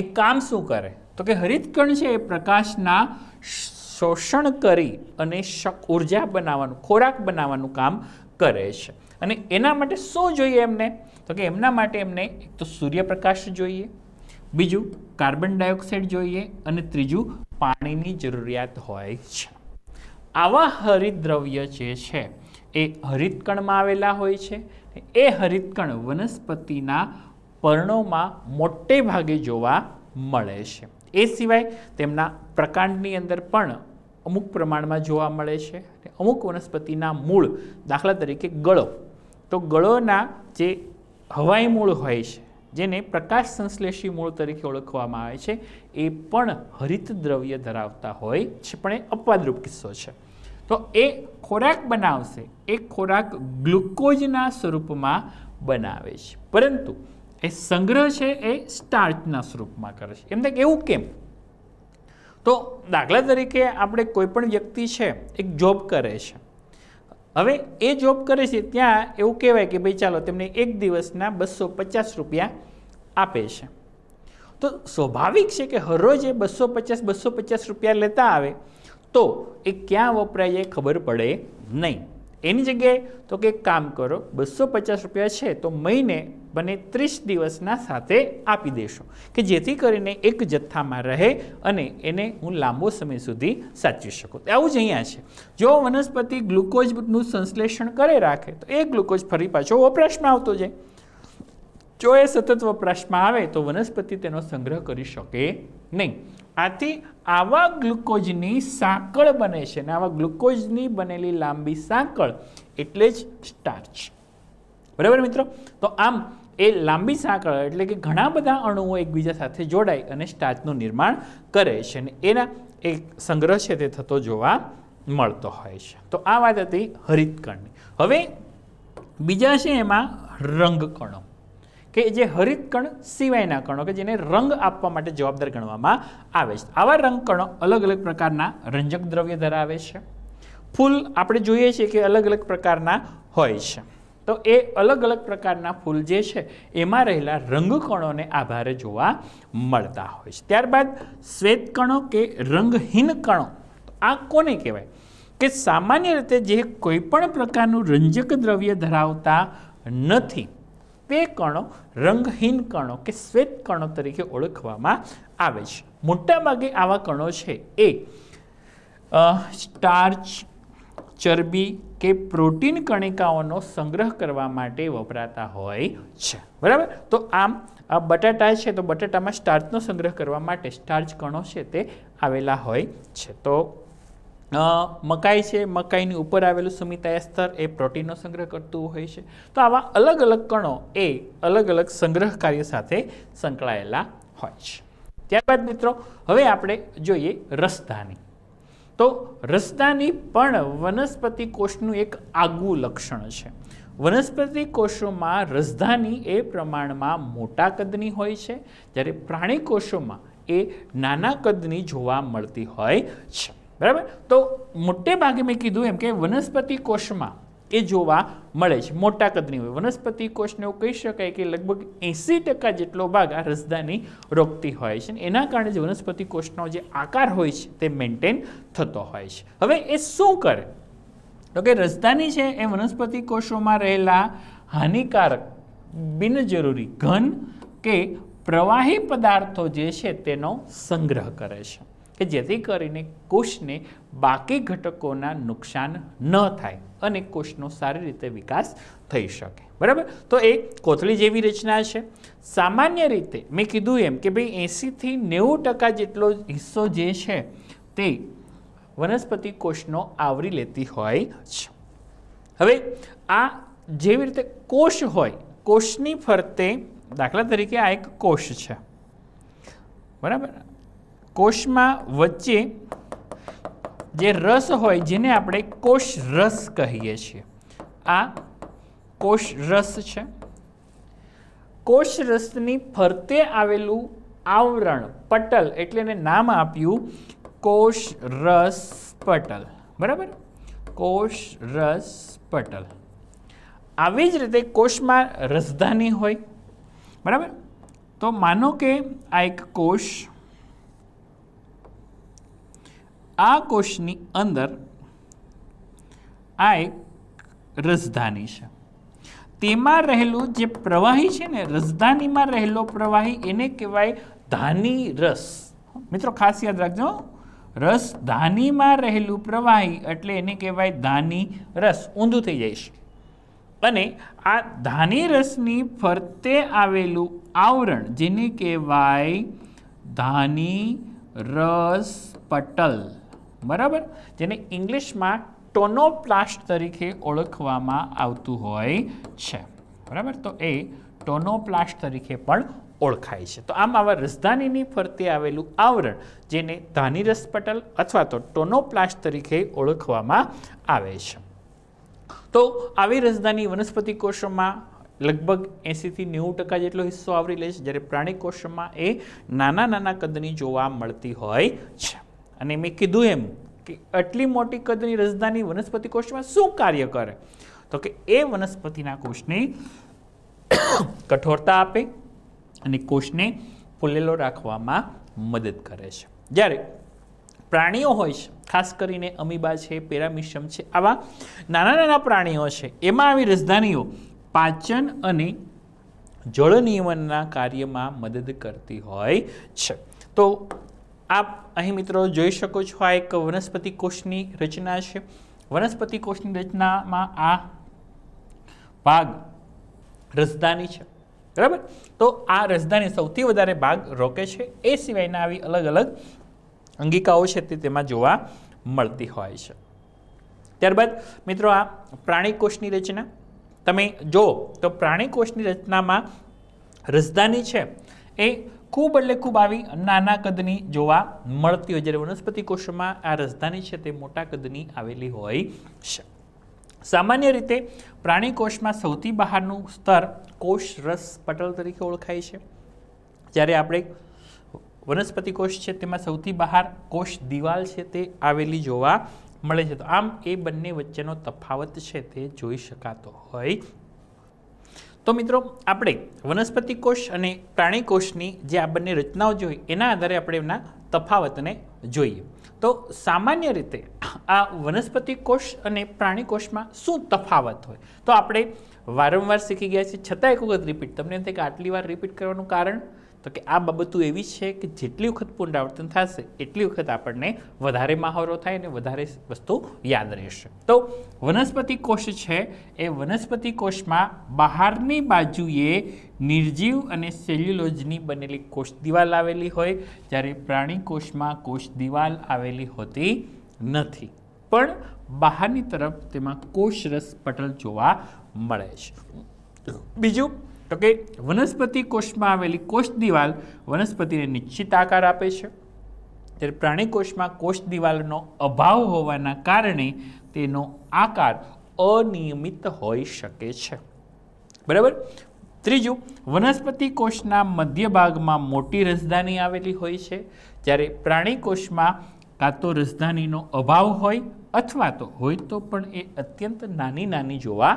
એક કામ શું કરે તો કે હરિતકણ છે એ પ્રકાશના શોષણ કરી અને ઉર્જા બનાવવાનું ખોરાક બનાવવાનું કામ કરે છે અને એના માટે શું જોઈએ એમને તો કે એમના માટે એમને એક તો સૂર્યપ્રકાશ જોઈએ બીજું કાર્બન ડાયોક્સાઇડ જોઈએ અને ત્રીજું પાણીની જરૂરિયાત હોય છે આવા હરિતદ્રવ્ય જે છે એ હરિતકણમાં આવેલા હોય છે એ હરિતકણ વનસ્પતિના પર્ણોમાં મોટે ભાગે જોવા મળે છે એ સિવાય તેમના પ્રકાંડની અંદર પણ અમુક પ્રમાણમાં જોવા મળે છે અમુક વનસ્પતિના મૂળ દાખલા તરીકે ગળો તો ગળોના જે હવાઈ મૂળ હોય છે જેને પ્રકાશ સંશ્લેષી મૂળ તરીકે ઓળખવામાં આવે છે એ પણ હરિત દ્રવ્ય ધરાવતા હોય છે પણ એ અપવાદરૂપ કિસ્સો છે તો એ ખોરાક બનાવશે એ ખોરાક ગ્લુકોઝના સ્વરૂપમાં બનાવે છે પરંતુ એ સંગ્રહ છે એ સ્ટાર્ચના સ્વરૂપમાં કરે છે એમને એવું કેમ તો દાખલા તરીકે આપણે કોઈ પણ વ્યક્તિ છે એક જોબ કરે છે હવે એ જોબ કરે છે ત્યાં એવું કહેવાય કે ભાઈ ચાલો તેમને એક દિવસના બસો પચાસ રૂપિયા આપે છે તો સ્વાભાવિક છે કે હરરોજ એ બસો પચાસ બસો પચાસ રૂપિયા લેતા આવે તો એ ક્યાં વપરાય એ ખબર પડે નહીં એની જગ્યાએ તો કે કામ કરો બસો પચાસ રૂપિયા છે તો મહિને મને ત્રીસ દિવસના સાથે આપી દેશો કે જેથી કરીને એક જથ્થામાં રહે અને એને હું લાંબો સમય સુધી સાચવી શકું આવું જ અહીંયા છે જો વનસ્પતિ ગ્લુકોઝનું સંશ્લેષણ કરે રાખે તો એ ગ્લુકોઝ ફરી પાછો વપરાશમાં આવતો જાય જો એ સતત વપરાશમાં આવે તો વનસ્પતિ તેનો સંગ્રહ કરી શકે નહીં આથી આવા ગ્લુકોઝની સાંકળ બને છે અને આવા ગ્લુકોઝની બનેલી લાંબી સાંકળ એટલે જ સ્ટાર્ચ બરાબર મિત્રો તો આમ એ લાંબી સાંકળ એટલે કે ઘણા બધા અણુઓ એકબીજા સાથે જોડાય અને સ્ટાર્ચનું નિર્માણ કરે છે અને એના એક સંગ્રહ છે તે થતો જોવા મળતો હોય છે તો આ વાત હતી હરિતકણની હવે બીજા છે એમાં રંગકણો કે જે હરિત કણ સિવાયના કણો કે જેને રંગ આપવા માટે જવાબદાર ગણવામાં આવે છે આવા રંગકણો અલગ અલગ પ્રકારના રંજક દ્રવ્ય ધરાવે છે ફૂલ આપણે જોઈએ છીએ કે અલગ અલગ પ્રકારના હોય છે તો એ અલગ અલગ પ્રકારના ફૂલ જે છે એમાં રહેલા રંગકણોને આભારે જોવા મળતા હોય છે ત્યારબાદ શ્વેતકણો કે રંગહીન કણો આ કોને કહેવાય કે સામાન્ય રીતે જે કોઈ પણ પ્રકારનું રંજક દ્રવ્ય ધરાવતા નથી બે કણો રંગહીન કણો કે શ્વેત કણો તરીકે ઓળખવામાં આવે છે મોટાભાગે આવા કણો છે એ સ્ટાર્ચ ચરબી કે પ્રોટીન કણિકાઓનો સંગ્રહ કરવા માટે વપરાતા હોય છે બરાબર તો આમ આ બટાટા છે તો બટાટામાં સ્ટાર્ચનો સંગ્રહ કરવા માટે સ્ટાર્ચ કણો છે તે આવેલા હોય છે તો મકાઈ છે મકાઈની ઉપર આવેલું સુમિતા સ્તર એ પ્રોટીનનો સંગ્રહ કરતું હોય છે તો આવા અલગ અલગ કણો એ અલગ અલગ સંગ્રહ કાર્ય સાથે સંકળાયેલા હોય છે ત્યારબાદ મિત્રો હવે આપણે જોઈએ રસદાની તો રસદાની પણ વનસ્પતિ કોષનું એક આગવું લક્ષણ છે વનસ્પતિ કોષોમાં રસધાની એ પ્રમાણમાં મોટા કદની હોય છે જ્યારે પ્રાણી કોષોમાં એ નાના કદની જોવા મળતી હોય છે બરાબર તો મોટે ભાગે મેં કીધું એમ કે વનસ્પતિ કોષમાં એ જોવા મળે છે મોટા કદની હોય વનસ્પતિ કોષને એવું કહી શકાય કે લગભગ એંસી ટકા જેટલો ભાગ આ રસદાની રોકતી હોય છે એના કારણે જે વનસ્પતિ કોષનો જે આકાર હોય છે તે મેન્ટેન થતો હોય છે હવે એ શું કરે તો કે રસધાની છે એ વનસ્પતિ કોષોમાં રહેલા હાનિકારક બિનજરૂરી ઘન કે પ્રવાહી પદાર્થો જે છે તેનો સંગ્રહ કરે છે કે જેથી કરીને કોષને બાકી ઘટકોના નુકસાન ન થાય અને કોષનો સારી રીતે વિકાસ થઈ શકે બરાબર તો એ કોથળી જેવી રચના છે સામાન્ય રીતે મેં કીધું એમ કે ભાઈ એંસીથી નેવું ટકા જેટલો હિસ્સો જે છે તે વનસ્પતિ કોષનો આવરી લેતી હોય છે હવે આ જેવી રીતે કોષ હોય કોષની ફરતે દાખલા તરીકે આ એક કોષ છે બરાબર કોષમાં વચ્ચે જે રસ હોય જેને આપણે કોષ રસ કહીએ છીએ આ કોષ રસ છે કોષ રસની ફરતે આવેલું આવરણ પટલ એટલે એને નામ આપ્યું કોષ રસ પટલ બરાબર કોષ રસ પટલ આવી જ રીતે કોષમાં રસધાની હોય બરાબર તો માનો કે આ એક કોષ આ કોષની અંદર આ એક રસધાની છે તેમાં રહેલું જે પ્રવાહી છે ને રસધાનીમાં રહેલો પ્રવાહી એને કહેવાય ધાની રસ મિત્રો ખાસ યાદ રાખજો રસ ધાનીમાં રહેલું પ્રવાહી એટલે એને કહેવાય ધાની રસ ઊંધું થઈ જાય છે અને આ ધાની રસની ફરતે આવેલું આવરણ જેને કહેવાય ધાની રસ પટલ બરાબર જેને ઇંગ્લિશમાં ટોનોપ્લાસ્ટ તરીકે ઓળખવામાં આવતું હોય છે બરાબર તો એ ટોનોપ્લાસ્ટ તરીકે પણ ઓળખાય છે તો આમ આવા રસધાનીની ફરતે આવેલું આવરણ જેને ધાની રસપટલ અથવા તો ટોનોપ્લાસ્ટ તરીકે ઓળખવામાં આવે છે તો આવી રસધાની વનસ્પતિ કોષોમાં લગભગ એંસીથી નેવું ટકા જેટલો હિસ્સો આવરી લે છે જ્યારે પ્રાણી કોષમાં એ નાના નાના કદની જોવા મળતી હોય છે અને મેં કીધું એમ કે આટલી મોટી કદની રજદાની વનસ્પતિ કોષમાં શું કાર્ય કરે તો કે એ વનસ્પતિના કોષને કઠોરતા આપે અને કોષને ફૂલેલો રાખવામાં મદદ કરે છે જ્યારે પ્રાણીઓ હોય છે ખાસ કરીને અમીબા છે પેરામિશમ છે આવા નાના નાના પ્રાણીઓ છે એમાં આવી રજધાનીઓ પાચન અને જળ નિયમનના કાર્યમાં મદદ કરતી હોય છે તો આપ અહીં મિત્રો જોઈ શકો છો આ એક વનસ્પતિ કોષની રચના છે વનસ્પતિ કોષની રચનામાં આ ભાગ રસધાની છે બરાબર તો આ રસધાની સૌથી વધારે ભાગ રોકે છે એ સિવાયના આવી અલગ અલગ અંગિકાઓ છે તે તેમાં જોવા મળતી હોય છે ત્યારબાદ મિત્રો આ પ્રાણીકોષની રચના તમે જો તો પ્રાણીકોષની રચનામાં રસધાની છે એ ખૂબ એટલે ખૂબ આવી નાના કદની જોવા મળતી હોય જ્યારે વનસ્પતિ કોષમાં આ રાજધાની છે તે મોટા કદની આવેલી હોય છે સામાન્ય રીતે પ્રાણી કોષમાં સૌથી બહારનું સ્તર કોષ રસ પટલ તરીકે ઓળખાય છે જ્યારે આપણે વનસ્પતિ કોષ છે તેમાં સૌથી બહાર કોષ દિવાલ છે તે આવેલી જોવા મળે છે તો આમ એ બંને વચ્ચેનો તફાવત છે તે જોઈ શકાતો હોય તો મિત્રો આપણે વનસ્પતિ કોષ અને પ્રાણી કોષની જે આ બંને રચનાઓ જોઈએ એના આધારે આપણે એમના તફાવતને જોઈએ તો સામાન્ય રીતે આ વનસ્પતિ કોષ અને પ્રાણી કોષમાં શું તફાવત હોય તો આપણે વારંવાર શીખી ગયા છીએ છતાં એક વખત રિપીટ તમને એમ થાય કે આટલી વાર રિપીટ કરવાનું કારણ તો કે આ બાબતો એવી છે કે જેટલી વખત પુનરાવર્તન થશે એટલી વખત આપણને વધારે મહાવરો થાય અને વધારે વસ્તુ યાદ રહેશે તો વનસ્પતિ કોષ છે એ વનસ્પતિ કોષમાં બહારની બાજુએ નિર્જીવ અને સેલ્યુલોજની બનેલી કોષ દિવાલ આવેલી હોય જ્યારે પ્રાણી કોષમાં કોષ દિવાલ આવેલી હોતી નથી પણ બહારની તરફ તેમાં કોષરસ પટલ જોવા મળે છે બીજું તો કે વનસ્પતિ કોષમાં આવેલી કોષ દિવાલ વનસ્પતિને નિશ્ચિત આકાર આપે છે ત્યારે પ્રાણી કોષમાં કોષ દિવાલનો અભાવ હોવાના કારણે તેનો આકાર અનિયમિત હોઈ શકે છે બરાબર ત્રીજું વનસ્પતિ કોષના મધ્ય ભાગમાં મોટી રસધાની આવેલી હોય છે જ્યારે પ્રાણી કોષમાં કાં તો રસધાનીનો અભાવ હોય અથવા તો હોય તો પણ એ અત્યંત નાની નાની જોવા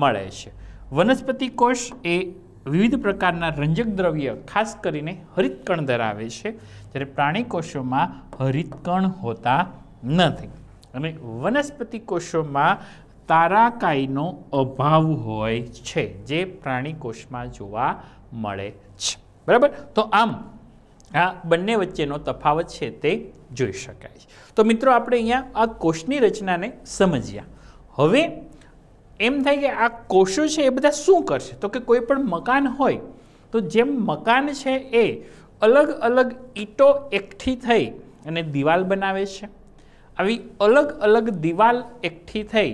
મળે છે વનસ્પતિ કોષ એ વિવિધ પ્રકારના રંજક દ્રવ્ય ખાસ કરીને હરિતકણ ધરાવે છે જ્યારે પ્રાણી કોષોમાં હરિતકણ હોતા નથી અને વનસ્પતિ કોષોમાં તારાકાઈનો અભાવ હોય છે જે પ્રાણી કોષમાં જોવા મળે છે બરાબર તો આમ આ બંને વચ્ચેનો તફાવત છે તે જોઈ શકાય છે તો મિત્રો આપણે અહીંયા આ કોષની રચનાને સમજ્યા હવે એમ થાય કે આ કોષો છે એ બધા શું કરશે તો કે કોઈ પણ મકાન હોય તો જેમ મકાન છે એ અલગ અલગ ઈંટો એકઠી થઈ અને દિવાલ બનાવે છે આવી અલગ અલગ દિવાલ એકઠી થઈ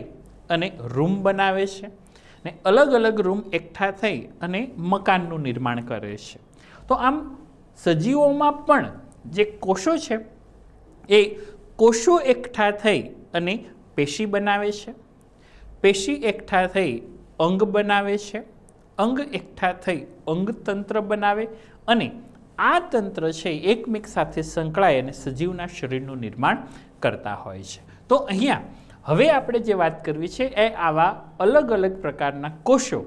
અને રૂમ બનાવે છે ને અલગ અલગ રૂમ એકઠા થઈ અને મકાનનું નિર્માણ કરે છે તો આમ સજીવોમાં પણ જે કોષો છે એ કોષો એકઠા થઈ અને પેશી બનાવે છે પેશી એકઠા થઈ અંગ બનાવે છે અંગ એકઠા થઈ અંગતંત્ર બનાવે અને આ તંત્ર છે એકમેક સાથે સંકળાય અને સજીવના શરીરનું નિર્માણ કરતા હોય છે તો અહીંયા હવે આપણે જે વાત કરવી છે એ આવા અલગ અલગ પ્રકારના કોષો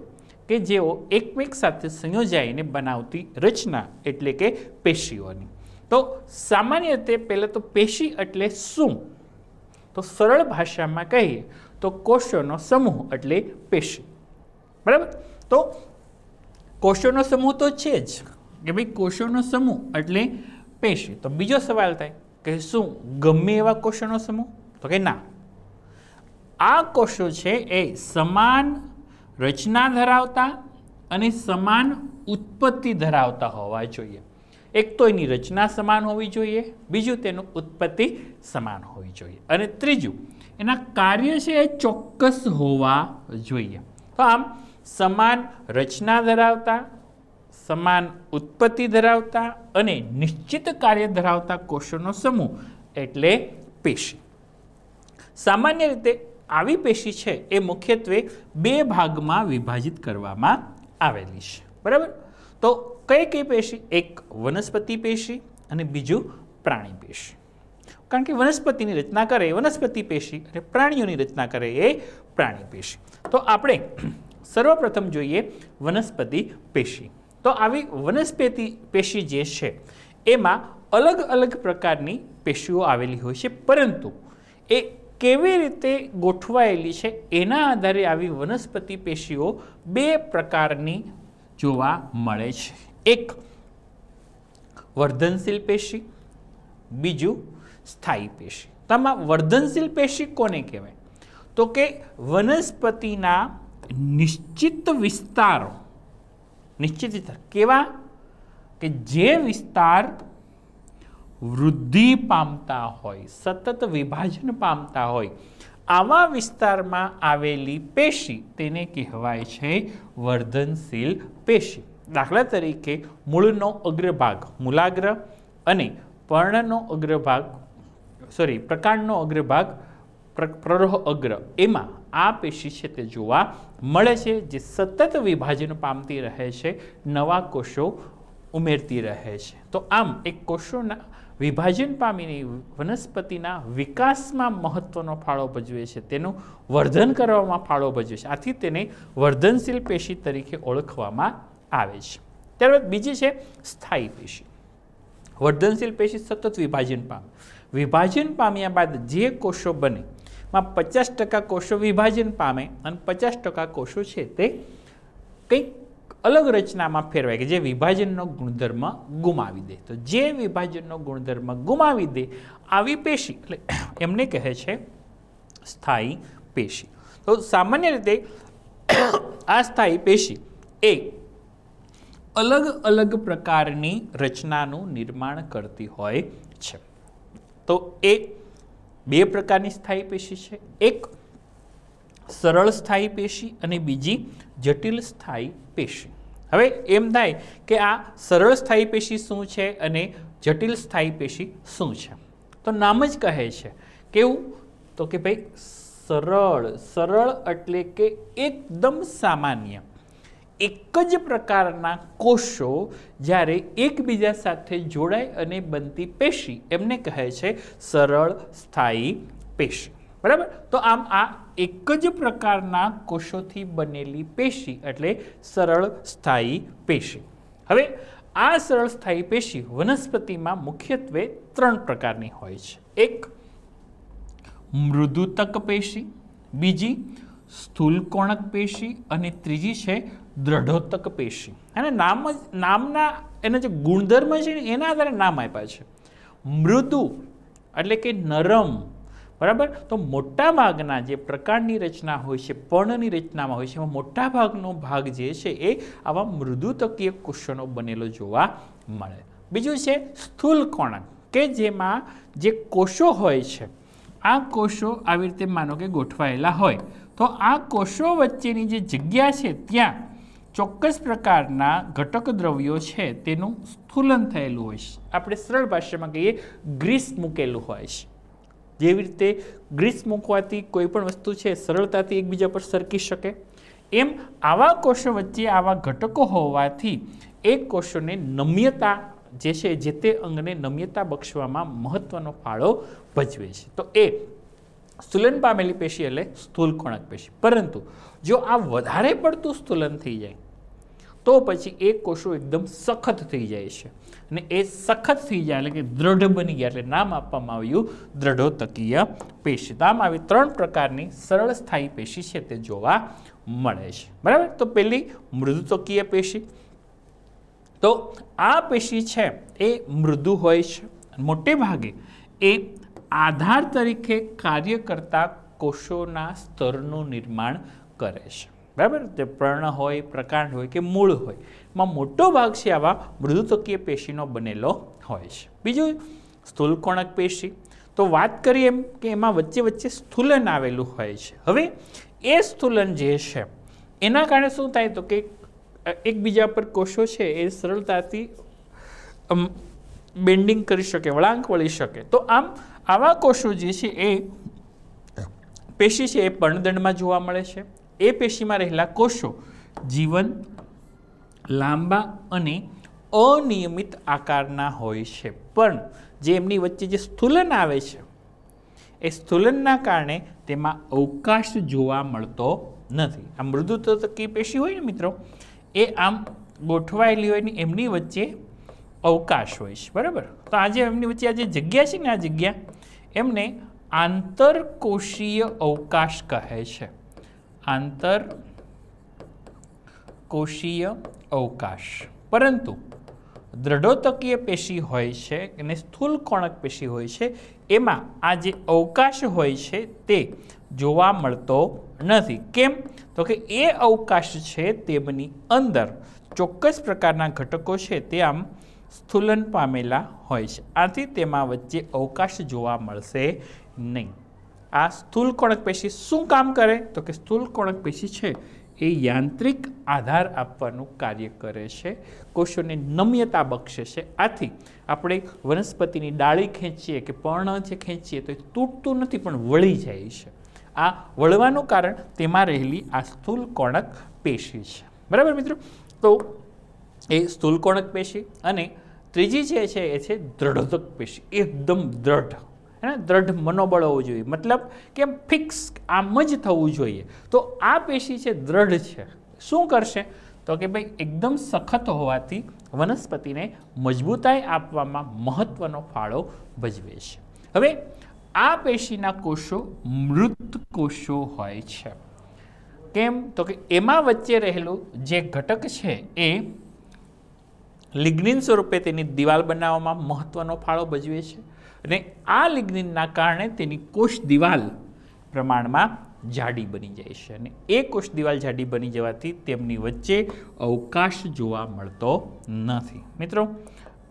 કે જેઓ એકમેક સાથે સંયોજાઈને બનાવતી રચના એટલે કે પેશીઓની તો સામાન્ય રીતે પહેલાં તો પેશી એટલે શું તો સરળ ભાષામાં કહીએ તો કોષોનો સમૂહ એટલે પેશી બરાબર તો કોષોનો સમૂહ તો છે જ કે ભાઈ કોષોનો સમૂહ એટલે પેશી તો બીજો સવાલ થાય કે શું ગમે એવા કોષોનો સમૂહ તો કે ના આ કોષો છે એ સમાન રચના ધરાવતા અને સમાન ઉત્પત્તિ ધરાવતા હોવા જોઈએ એક તો એની રચના સમાન હોવી જોઈએ બીજું તેનું ઉત્પત્તિ સમાન હોવી જોઈએ અને ત્રીજું એના કાર્ય છે એ ચોક્કસ હોવા જોઈએ તો આમ સમાન રચના ધરાવતા સમાન ઉત્પત્તિ ધરાવતા અને નિશ્ચિત કાર્ય ધરાવતા કોષોનો સમૂહ એટલે પેશી સામાન્ય રીતે આવી પેશી છે એ મુખ્યત્વે બે ભાગમાં વિભાજિત કરવામાં આવેલી છે બરાબર તો કઈ કઈ પેશી એક વનસ્પતિ પેશી અને બીજું પ્રાણી પેશી કારણ કે વનસ્પતિની રચના કરે વનસ્પતિ પેશી અને પ્રાણીઓની રચના કરે એ પ્રાણી પેશી તો આપણે સર્વપ્રથમ જોઈએ વનસ્પતિ પેશી તો આવી વનસ્પતિ પેશી જે છે એમાં અલગ અલગ પ્રકારની પેશીઓ આવેલી હોય છે પરંતુ એ કેવી રીતે ગોઠવાયેલી છે એના આધારે આવી વનસ્પતિ પેશીઓ બે પ્રકારની જોવા મળે છે એક વર્ધનશીલ પેશી બીજું સ્થાયી પેશી આમાં વર્ધનશીલ પેશી કોને કહેવાય તો કે વનસ્પતિના નિશ્ચિત વિસ્તારો નિશ્ચિત વિસ્તાર કેવા કે જે વિસ્તાર વૃદ્ધિ પામતા હોય સતત વિભાજન પામતા હોય આવા વિસ્તારમાં આવેલી પેશી તેને કહેવાય છે વર્ધનશીલ પેશી દાખલા તરીકે મૂળનો અગ્રભાગ મૂલાગ્ર અને પર્ણનો અગ્રભાગ સોરી પ્રકાંડનો અગ્રભાગ પ્રરોહ અગ્ર એમાં આ પેશી છે તે જોવા મળે છે જે સતત વિભાજન પામતી રહે છે નવા કોષો ઉમેરતી રહે છે તો આમ એક કોષોના વિભાજન પામીને વનસ્પતિના વિકાસમાં મહત્વનો ફાળો ભજવે છે તેનું વર્ધન કરવામાં ફાળો ભજવે છે આથી તેને વર્ધનશીલ પેશી તરીકે ઓળખવામાં આવે છે ત્યારબાદ બીજી છે સ્થાયી પેશી વર્ધનશીલ પેશી સતત વિભાજન પામે વિભાજન પામ્યા બાદ જે કોષો બને માં પચાસ ટકા કોષો વિભાજન પામે અને પચાસ ટકા કોષો છે તે કંઈક અલગ રચનામાં ફેરવાય કે જે વિભાજનનો ગુણધર્મ ગુમાવી દે તો જે વિભાજનનો ગુણધર્મ ગુમાવી દે આવી પેશી એટલે એમને કહે છે સ્થાયી પેશી તો સામાન્ય રીતે આ સ્થાયી પેશી એ અલગ અલગ પ્રકારની રચનાનું નિર્માણ કરતી હોય છે તો એ બે પ્રકારની સ્થાયી પેશી છે એક સરળ સ્થાયી પેશી અને બીજી જટિલ સ્થાયી પેશી હવે એમ થાય કે આ સરળ સ્થાયી પેશી શું છે અને જટિલ સ્થાયી પેશી શું છે તો નામ જ કહે છે કેવું તો કે ભાઈ સરળ સરળ એટલે કે એકદમ સામાન્ય એક જ પ્રકારના કોષો જ્યારે એકબીજા સાથે જોડાય અને બનતી પેશી એમને કહે છે સરળ સ્થાયી પેશી બરાબર તો આમ આ એક જ પ્રકારના કોષોથી બનેલી પેશી એટલે સરળ સ્થાયી પેશી હવે આ સરળ સ્થાયી પેશી વનસ્પતિમાં મુખ્યત્વે ત્રણ પ્રકારની હોય છે એક મૃદુતક પેશી બીજી સ્થૂલકોણક પેશી અને ત્રીજી છે દ્રઢોતક પેશી અને નામ જ નામના એના જે ગુણધર્મ છે ને એના આધારે નામ આપ્યા છે મૃદુ એટલે કે નરમ બરાબર તો મોટા ભાગના જે પ્રકારની રચના હોય છે પર્ણની રચનામાં હોય છે એમાં મોટા ભાગનો ભાગ જે છે એ આવા મૃદુતકીય કુશનો બનેલો જોવા મળે બીજું છે સ્થૂલ કોણક કે જેમાં જે કોષો હોય છે આ કોષો આવી રીતે માનો કે ગોઠવાયેલા હોય તો આ કોષો વચ્ચેની જે જગ્યા છે ત્યાં ચોક્કસ પ્રકારના ઘટક દ્રવ્યો છે તેનું સ્થૂલન થયેલું હોય છે આપણે સરળ ભાષામાં કહીએ ગ્રીસ મૂકેલું હોય છે જેવી રીતે ગ્રીસ મૂકવાથી કોઈપણ વસ્તુ છે સરળતાથી એકબીજા પર સરકી શકે એમ આવા કોષો વચ્ચે આવા ઘટકો હોવાથી એક કોષોને નમ્યતા જે છે જે તે અંગને નમ્યતા બક્ષવામાં મહત્વનો ફાળો ભજવે છે તો એ સ્થુલન પામેલી પેશી એટલે સ્થૂલ કોણક પેશી પરંતુ જો આ વધારે પડતું સ્થુલન થઈ જાય તો પછી એ કોષો એકદમ સખત થઈ જાય છે અને એ સખત થઈ જાય એટલે કે દ્રઢ બની ગયા એટલે નામ આપવામાં આવ્યું દ્રઢોતકીય પેશી તો આમ આવી ત્રણ પ્રકારની સરળ સ્થાયી પેશી છે તે જોવા મળે છે બરાબર તો પહેલી મૃદુતકીય પેશી તો આ પેશી છે એ મૃદુ હોય છે મોટે ભાગે એ આધાર તરીકે કાર્ય કરતા કોષોના સ્તરનું નિર્માણ કરે છે બરાબર તે પર્ણ હોય પ્રકાંડ હોય કે મૂળ હોય માં મોટો ભાગ છે આવા મૃદુતકીય પેશીનો બનેલો હોય છે બીજું સ્થૂલકોણક પેશી તો વાત કરીએ એમ કે એમાં વચ્ચે વચ્ચે સ્થૂલન આવેલું હોય છે હવે એ સ્થૂલન જે છે એના કારણે શું થાય તો કે એકબીજા પર કોષો છે એ સરળતાથી બેન્ડિંગ કરી શકે વળાંક વળી શકે તો આમ આવા કોષો જે છે એ પેશી છે એ પર્ણદંડમાં જોવા મળે છે એ પેશીમાં રહેલા કોષો જીવન લાંબા અને અનિયમિત આકારના હોય છે પણ જે એમની વચ્ચે જે સ્થુલન આવે છે એ સ્થુલનના કારણે તેમાં અવકાશ જોવા મળતો નથી આ મૃદુતકી પેશી હોય ને મિત્રો એ આમ ગોઠવાયેલી હોય ને એમની વચ્ચે અવકાશ હોય છે બરાબર તો આજે એમની વચ્ચે આ જે જગ્યા છે ને આ જગ્યા એમને આંતરકોષીય અવકાશ કહે છે આંતર કોષીય અવકાશ પરંતુ દ્રઢોતકીય પેશી હોય છે અને સ્થૂલ કોણક પેશી હોય છે એમાં આ જે અવકાશ હોય છે તે જોવા મળતો નથી કેમ તો કે એ અવકાશ છે તેમની અંદર ચોક્કસ પ્રકારના ઘટકો છે તે આમ સ્થૂલન પામેલા હોય છે આથી તેમાં વચ્ચે અવકાશ જોવા મળશે નહીં આ કોણક પેશી શું કામ કરે તો કે કોણક પેશી છે એ યાંત્રિક આધાર આપવાનું કાર્ય કરે છે કોષોને નમ્યતા બક્ષે છે આથી આપણે વનસ્પતિની ડાળી ખેંચીએ કે પર્ણ જે ખેંચીએ તો એ તૂટતું નથી પણ વળી જાય છે આ વળવાનું કારણ તેમાં રહેલી આ સ્થૂલ કોણક પેશી છે બરાબર મિત્રો તો એ સ્થૂલ કોણક પેશી અને ત્રીજી જે છે એ છે દ્રઢોતક પેશી એકદમ દ્રઢ અને દ્રઢ મનોબળ હોવું જોઈએ મતલબ કે ફિક્સ આમ જ થવું જોઈએ તો આ પેશી છે દ્રઢ છે શું કરશે તો કે ભાઈ એકદમ સખત હોવાથી વનસ્પતિને મજબૂતાઈ આપવામાં મહત્વનો ફાળો ભજવે છે હવે આ પેશીના કોષો મૃત કોષો હોય છે કેમ તો કે એમાં વચ્ચે રહેલું જે ઘટક છે એ લિગ્નિન સ્વરૂપે તેની દિવાલ બનાવવામાં મહત્વનો ફાળો ભજવે છે અને આ લિગ્નિનના કારણે તેની કોષ દિવાલ પ્રમાણમાં જાડી બની જાય છે અને એ કોષ દિવાલ જાડી બની જવાથી તેમની વચ્ચે અવકાશ જોવા મળતો નથી મિત્રો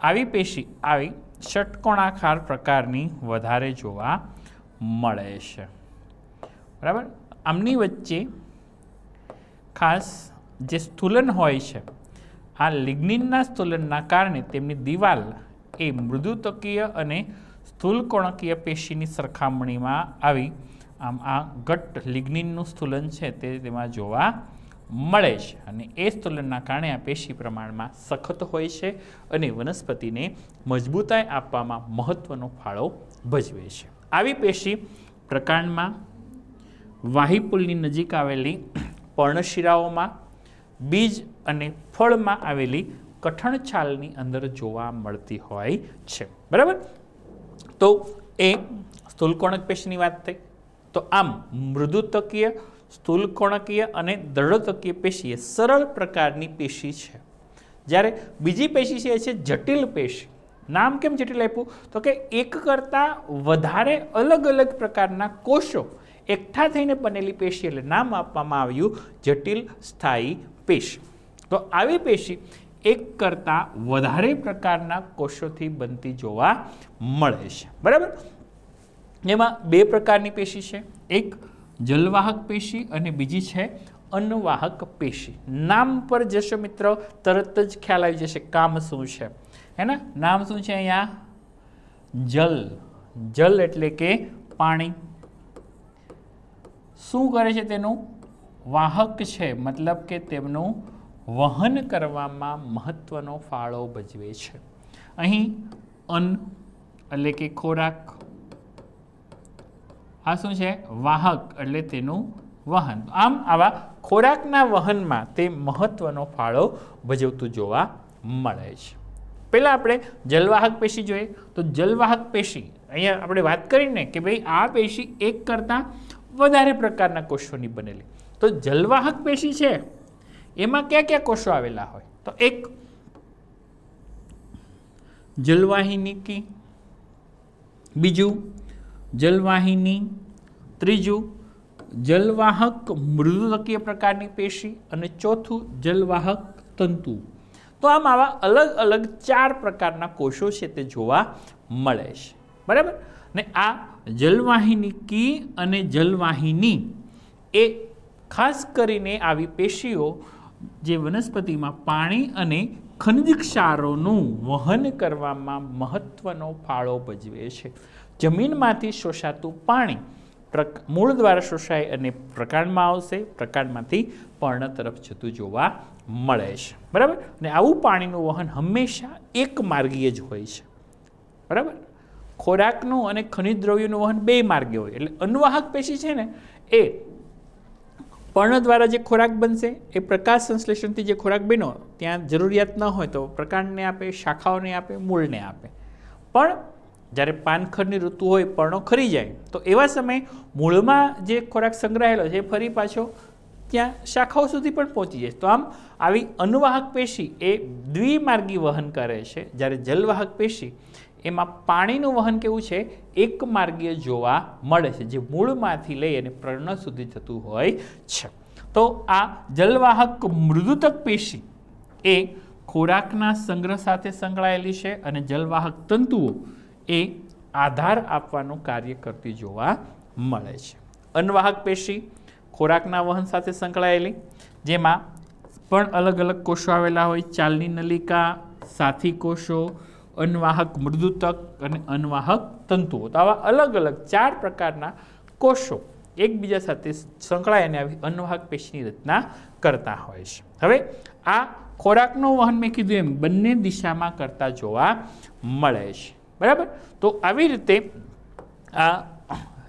આવી પેશી આવી ષટકોણાકાર પ્રકારની વધારે જોવા મળે છે બરાબર આમની વચ્ચે ખાસ જે સ્થુલન હોય છે આ લિગ્નિનના સ્તુલનના કારણે તેમની દિવાલ એ મૃદુતકીય અને સ્થૂલકોણકીય પેશીની સરખામણીમાં આવી આમ આ ઘટ્ટ લિગ્નિનનું સ્થૂલન છે તે તેમાં જોવા મળે છે અને એ સ્થૂલનના કારણે આ પેશી પ્રમાણમાં સખત હોય છે અને વનસ્પતિને મજબૂતાઈ આપવામાં મહત્ત્વનો ફાળો ભજવે છે આવી પેશી પ્રકાંડમાં વાહીપુલની નજીક આવેલી પર્ણશિરાઓમાં બીજ અને ફળમાં આવેલી કઠણ છાલની અંદર જોવા મળતી હોય છે બરાબર તો એ સ્થૂલકોણક પેશીની વાત થઈ તો આમ મૃદુતકીય સ્થૂલકોણકીય અને દ્રઢતકીય પેશી એ સરળ પ્રકારની પેશી છે જ્યારે બીજી પેશી છે એ છે જટિલ પેશી નામ કેમ જટિલ આપ્યું તો કે એક કરતાં વધારે અલગ અલગ પ્રકારના કોષો એકઠા થઈને બનેલી પેશી એટલે નામ આપવામાં આવ્યું જટિલ સ્થાયી પેશી તો આવી પેશી એક કરતાં વધારે પ્રકારના કોષોથી બનતી જોવા મળે છે બરાબર એમાં બે પ્રકારની પેશી છે એક જલવાહક પેશી અને બીજી છે અન્નવાહક પેશી નામ પર જશો મિત્રો તરત જ ખ્યાલ આવી જશે કામ શું છે હે નામ શું છે અહીંયા જલ જલ એટલે કે પાણી શું કરે છે તેનું વાહક છે મતલબ કે તેમનું વહન કરવામાં મહત્ત્વનો ફાળો ભજવે છે અહીં અન્ન એટલે કે ખોરાક આ શું છે વાહક એટલે તેનું વહન આમ આવા ખોરાકના વહનમાં તે મહત્ત્વનો ફાળો ભજવતું જોવા મળે છે પહેલાં આપણે જલવાહક પેશી જોઈએ તો જલવાહક પેશી અહીંયા આપણે વાત કરીને કે ભાઈ આ પેશી એક કરતાં વધારે પ્રકારના કોષોની બનેલી તો જલવાહક પેશી છે એમાં કયા કયા કોષો આવેલા હોય તો એક જલવાહિની બીજું જલવાહિની ત્રીજું જલવાહક મૃદુલકીય પ્રકારની પેશી અને ચોથું જલવાહક તંતુ તો આમ આવા અલગ અલગ ચાર પ્રકારના કોષો છે તે જોવા મળે છે બરાબર ને આ જલવાહિની અને જલવાહિની એ ખાસ કરીને આવી પેશીઓ જે વનસ્પતિમાં પાણી અને ખનિજ ક્ષારોનું વહન કરવામાં મહત્ત્વનો ફાળો ભજવે છે જમીનમાંથી શોષાતું પાણી મૂળ દ્વારા શોષાય અને પ્રકાંડમાં આવશે પ્રકાંડમાંથી પર્ણ તરફ જતું જોવા મળે છે બરાબર અને આવું પાણીનું વહન હંમેશા એક માર્ગીય જ હોય છે બરાબર ખોરાકનું અને ખનિજ દ્રવ્યનું વહન બે માર્ગે હોય એટલે અનુવાહક પેશી છે ને એ પર્ણ દ્વારા જે ખોરાક બનશે એ પ્રકાશ સંશ્લેષણથી જે ખોરાક બન્યો ત્યાં જરૂરિયાત ન હોય તો પ્રકાંડને આપે શાખાઓને આપે મૂળને આપે પણ જ્યારે પાનખરની ઋતુ હોય પર્ણો ખરી જાય તો એવા સમયે મૂળમાં જે ખોરાક સંગ્રહાયેલો છે એ ફરી પાછો ત્યાં શાખાઓ સુધી પણ પહોંચી જાય તો આમ આવી અનુવાહક પેશી એ દ્વિમાર્ગી વહન કરે છે જ્યારે જલવાહક પેશી એમાં પાણીનું વહન કેવું છે એક માર્ગીય જોવા મળે છે જે મૂળમાંથી લઈ અને પ્રણ સુધી થતું હોય છે તો આ જલવાહક મૃદુતક પેશી એ ખોરાકના સંગ્રહ સાથે સંકળાયેલી છે અને જલવાહક તંતુઓ એ આધાર આપવાનું કાર્ય કરતી જોવા મળે છે અન્વાહક પેશી ખોરાકના વહન સાથે સંકળાયેલી જેમાં પણ અલગ અલગ કોષો આવેલા હોય ચાલની નલિકા સાથી કોષો અન્વાહક મૃદુતક અને અનવાહક તંતુઓ તો આવા અલગ અલગ ચાર પ્રકારના કોષો એકબીજા સાથે સંકળાઈને આવી અનવાહક પેશીની રચના કરતા હોય છે હવે આ ખોરાકનું વહન મેં કીધું એમ બંને દિશામાં કરતા જોવા મળે છે બરાબર તો આવી રીતે આ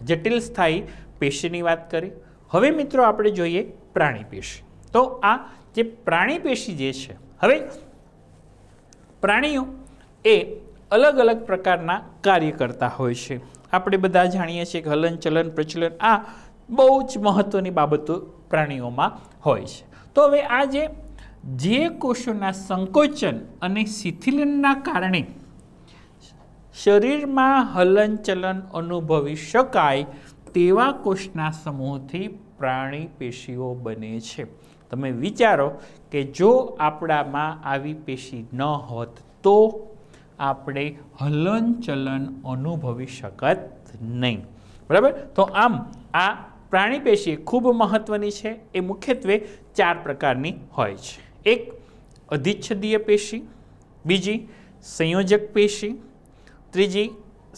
જટિલ સ્થાયી પેશીની વાત કરી હવે મિત્રો આપણે જોઈએ પ્રાણી પેશી તો આ જે પ્રાણી પેશી જે છે હવે પ્રાણીઓ એ અલગ અલગ પ્રકારના કાર્ય કરતા હોય છે આપણે બધા જાણીએ છીએ કે હલન ચલન પ્રચલન આ બહુ જ મહત્ત્વની બાબતો પ્રાણીઓમાં હોય છે તો હવે આ જે કોષોના સંકોચન અને શિથિલનના કારણે શરીરમાં હલનચલન અનુભવી શકાય તેવા કોષના સમૂહથી પ્રાણી પેશીઓ બને છે તમે વિચારો કે જો આપણામાં આવી પેશી ન હોત તો આપણે હલનચલન અનુભવી શકત નહીં બરાબર તો આમ આ પ્રાણી પેશી ખૂબ મહત્વની છે એ મુખ્યત્વે ચાર પ્રકારની હોય છે એક અધિચ્છદીય પેશી બીજી સંયોજક પેશી ત્રીજી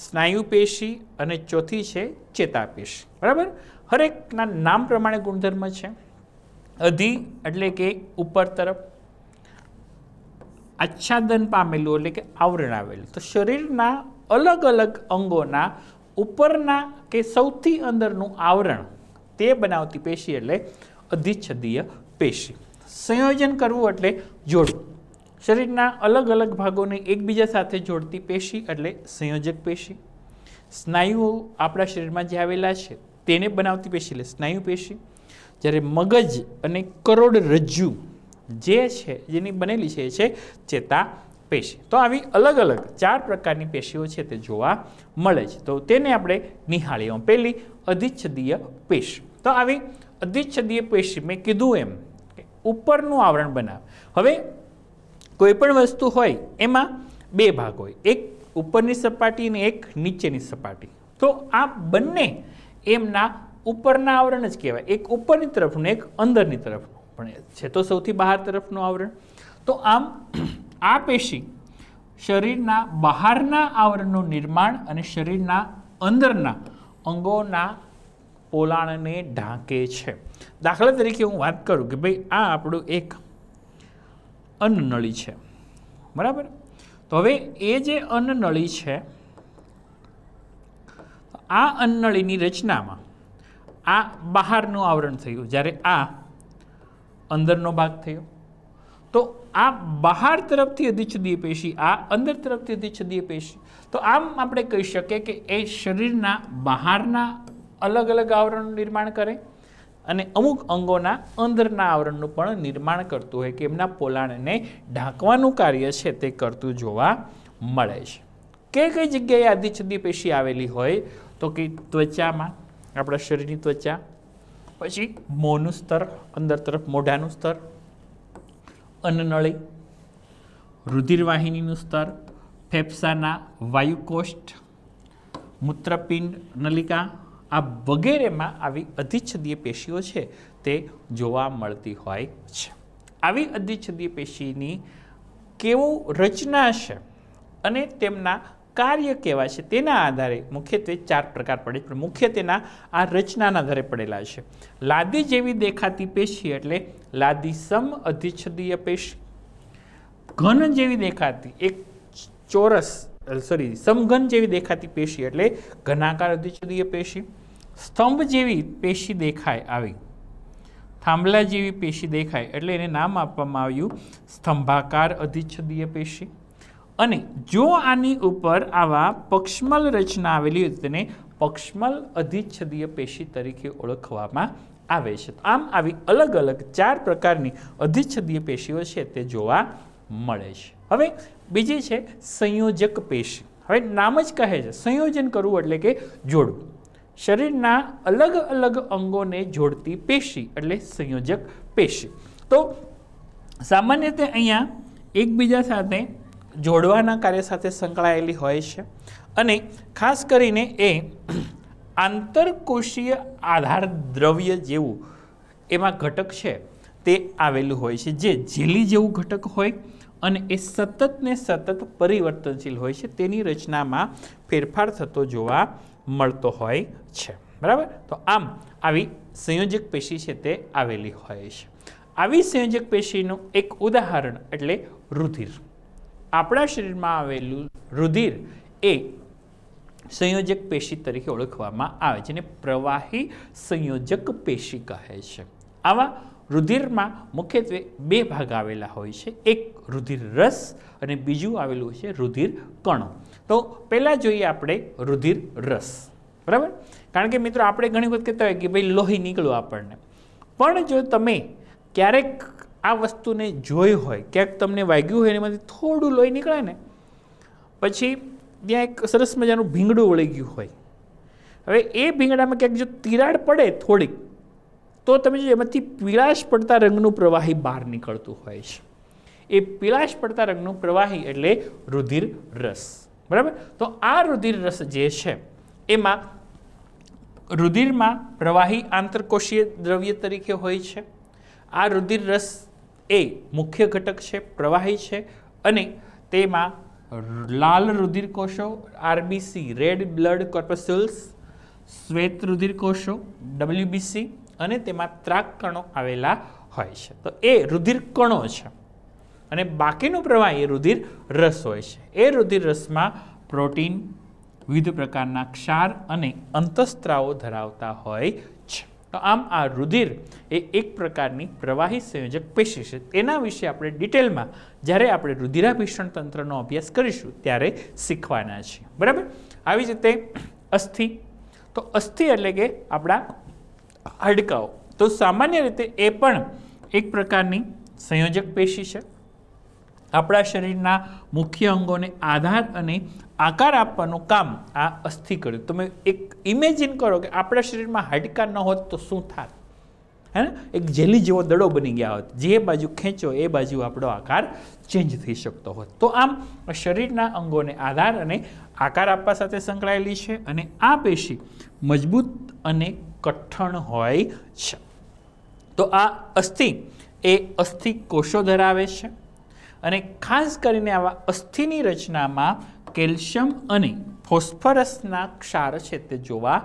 સ્નાયુ પેશી અને ચોથી છે ચેતાપેશી બરાબર હરેકના નામ પ્રમાણે ગુણધર્મ છે અધિ એટલે કે ઉપર તરફ આચ્છાદન પામેલું એટલે કે આવરણ આવેલું તો શરીરના અલગ અલગ અંગોના ઉપરના કે સૌથી અંદરનું આવરણ તે બનાવતી પેશી એટલે અધિચ્છદીય પેશી સંયોજન કરવું એટલે જોડવું શરીરના અલગ અલગ ભાગોને એકબીજા સાથે જોડતી પેશી એટલે સંયોજક પેશી સ્નાયુઓ આપણા શરીરમાં જે આવેલા છે તેને બનાવતી પેશી એટલે સ્નાયુ પેશી જ્યારે મગજ અને કરોડરજ્જુ જે છે જેની બનેલી છે એ છે ચેતા ચેતાપેશી તો આવી અલગ અલગ ચાર પ્રકારની પેશીઓ છે તે જોવા મળે છે તો તેને આપણે નિહાળીએ પહેલી અધિચ્છદીય પેશી તો આવી અધિચ્છદીય પેશી મેં કીધું એમ ઉપરનું આવરણ બનાવે હવે કોઈપણ વસ્તુ હોય એમાં બે ભાગ હોય એક ઉપરની સપાટી અને એક નીચેની સપાટી તો આ બંને એમના ઉપરના આવરણ જ કહેવાય એક ઉપરની તરફનું એક અંદરની તરફનું પણ છે તો સૌથી બહાર તરફનું આવરણ તો આમ આ પેશી શરીરના બહારના આવરણનું નિર્માણ અને શરીરના અંદરના અંગોના પોલાણને ઢાંકે છે દાખલા તરીકે હું વાત કરું કે ભાઈ આ આપણું એક અન્નનળી છે બરાબર તો હવે એ જે અન્નનળી છે આ અન્નળીની રચનામાં આ બહારનું આવરણ થયું જ્યારે આ અંદરનો ભાગ થયો તો આ બહાર તરફથી અધિચ્છદીય પેશી આ અંદર તરફથી અધિચ્છદીય પેશી તો આમ આપણે કહી શકીએ કે એ શરીરના બહારના અલગ અલગ આવરણનું નિર્માણ કરે અને અમુક અંગોના અંદરના આવરણનું પણ નિર્માણ કરતું હોય કે એમના પોલાણને ઢાંકવાનું કાર્ય છે તે કરતું જોવા મળે છે કઈ કઈ જગ્યાએ આદિછદી પેશી આવેલી હોય તો કે ત્વચામાં આપણા શરીરની ત્વચા પછી મોંનું સ્તર અંદર તરફ મોઢાનું સ્તર અન્નનળી રુધિરવાહિનીનું સ્તર ફેફસાના વાયુકોષ્ઠ મૂત્રપિંડ નલિકા આ વગેરેમાં આવી અધિચ્છદીય પેશીઓ છે તે જોવા મળતી હોય છે આવી અધિચ્છદીય પેશીની કેવું રચના છે અને તેમના કાર્ય કેવા છે તેના આધારે મુખ્યત્વે ચાર પ્રકાર પડે છે મુખ્ય તેના આ રચનાના આધારે પડેલા છે લાદી જેવી દેખાતી પેશી એટલે લાદી સમ અધિચ્છદીય પેશી ઘન જેવી દેખાતી એક ચોરસ સોરી સમઘન જેવી દેખાતી પેશી એટલે ઘનાકાર અધિચ્છદીય પેશી સ્તંભ જેવી પેશી દેખાય આવી થાંભલા જેવી પેશી દેખાય એટલે એને નામ આપવામાં આવ્યું સ્તંભાકાર અધિચ્છદીય પેશી અને જો આની ઉપર આવા પક્ષમલ રચના આવેલી હોય તેને પક્ષમલ અધિચ્છદીય પેશી તરીકે ઓળખવામાં આવે છે આમ આવી અલગ અલગ ચાર પ્રકારની અધિચ્છદીય પેશીઓ છે તે જોવા મળે છે હવે બીજી છે સંયોજક પેશી હવે નામ જ કહે છે સંયોજન કરવું એટલે કે જોડવું શરીરના અલગ અલગ અંગોને જોડતી પેશી એટલે સંયોજક પેશી તો સામાન્ય રીતે અહીંયા એકબીજા સાથે જોડવાના કાર્ય સાથે સંકળાયેલી હોય છે અને ખાસ કરીને એ આંતરકોષીય આધાર દ્રવ્ય જેવું એમાં ઘટક છે તે આવેલું હોય છે જે ઝીલી જેવું ઘટક હોય અને એ સતત ને સતત પરિવર્તનશીલ હોય છે તેની રચનામાં ફેરફાર થતો જોવા મળતો હોય છે બરાબર તો આમ આવી સંયોજક પેશી છે તે આવેલી હોય છે આવી સંયોજક પેશીનું એક ઉદાહરણ એટલે રુધિર આપણા શરીરમાં આવેલું રુધિર એ સંયોજક પેશી તરીકે ઓળખવામાં આવે છે અને પ્રવાહી સંયોજક પેશી કહે છે આવા રુધિરમાં મુખ્યત્વે બે ભાગ આવેલા હોય છે એક રુધિર રસ અને બીજું આવેલું હોય છે રુધિર કણો તો પહેલાં જોઈએ આપણે રુધિર રસ બરાબર કારણ કે મિત્રો આપણે ઘણી વખત કહેતા હોય કે ભાઈ લોહી નીકળો આપણને પણ જો તમે ક્યારેક આ વસ્તુને જોઈ હોય ક્યાંક તમને વાગ્યું હોય એમાંથી થોડું લોહી નીકળે ને પછી ત્યાં એક સરસ મજાનું ભીંગડું વળી ગયું હોય હવે એ ભીંગડામાં ક્યાંક જો તિરાડ પડે થોડીક તો તમે જો એમાંથી પીળાશ પડતા રંગનું પ્રવાહી બહાર નીકળતું હોય છે એ પીળાશ પડતા રંગનું પ્રવાહી એટલે રુધિર રસ બરાબર તો આ રુધિર રસ જે છે એમાં રુધિરમાં પ્રવાહી આંતરકોષીય દ્રવ્ય તરીકે હોય છે આ રુધિર રસ એ મુખ્ય ઘટક છે પ્રવાહી છે અને તેમાં લાલ રુધિરકોષો આરબીસી રેડ બ્લડ કોર્પસ્યુલ્સ શ્વેત રુધિરકોષો ડબલ્યુબીસી અને તેમાં ત્રાક કણો આવેલા હોય છે તો એ રુધિરકણો છે અને બાકીનું પ્રવાહ એ રુધિર રસ હોય છે એ રુધિર રસમાં પ્રોટીન વિવિધ પ્રકારના ક્ષાર અને અંતસ્ત્રાવો ધરાવતા હોય તો આમ આ રુધિર એ એક પ્રકારની પ્રવાહી સંયોજક પેશી છે તેના વિશે આપણે ડિટેલમાં જ્યારે આપણે રુધિરાભીષણ તંત્રનો અભ્યાસ કરીશું ત્યારે શીખવાના છીએ બરાબર આવી જ રીતે અસ્થિ તો અસ્થિ એટલે કે આપણા હાડકાઓ તો સામાન્ય રીતે એ પણ એક પ્રકારની સંયોજક પેશી છે આપણા શરીરના મુખ્ય અંગોને આધાર અને આકાર આપવાનું કામ આ અસ્થિ કર્યું તમે એક ઇમેજિન કરો કે આપણા શરીરમાં હાડકા ન હોત તો શું થાત હે ને એક જેલી જેવો દડો બની ગયા હોત જે બાજુ ખેંચો એ બાજુ આપણો આકાર ચેન્જ થઈ શકતો હોત તો આમ શરીરના અંગોને આધાર અને આકાર આપવા સાથે સંકળાયેલી છે અને આ પેશી મજબૂત અને કઠણ હોય છે તો આ અસ્થિ એ અસ્થિ કોષો ધરાવે છે અને ખાસ કરીને આવા અસ્થિની રચનામાં કેલ્શિયમ અને ફોસ્ફરસના ક્ષાર છે તે જોવા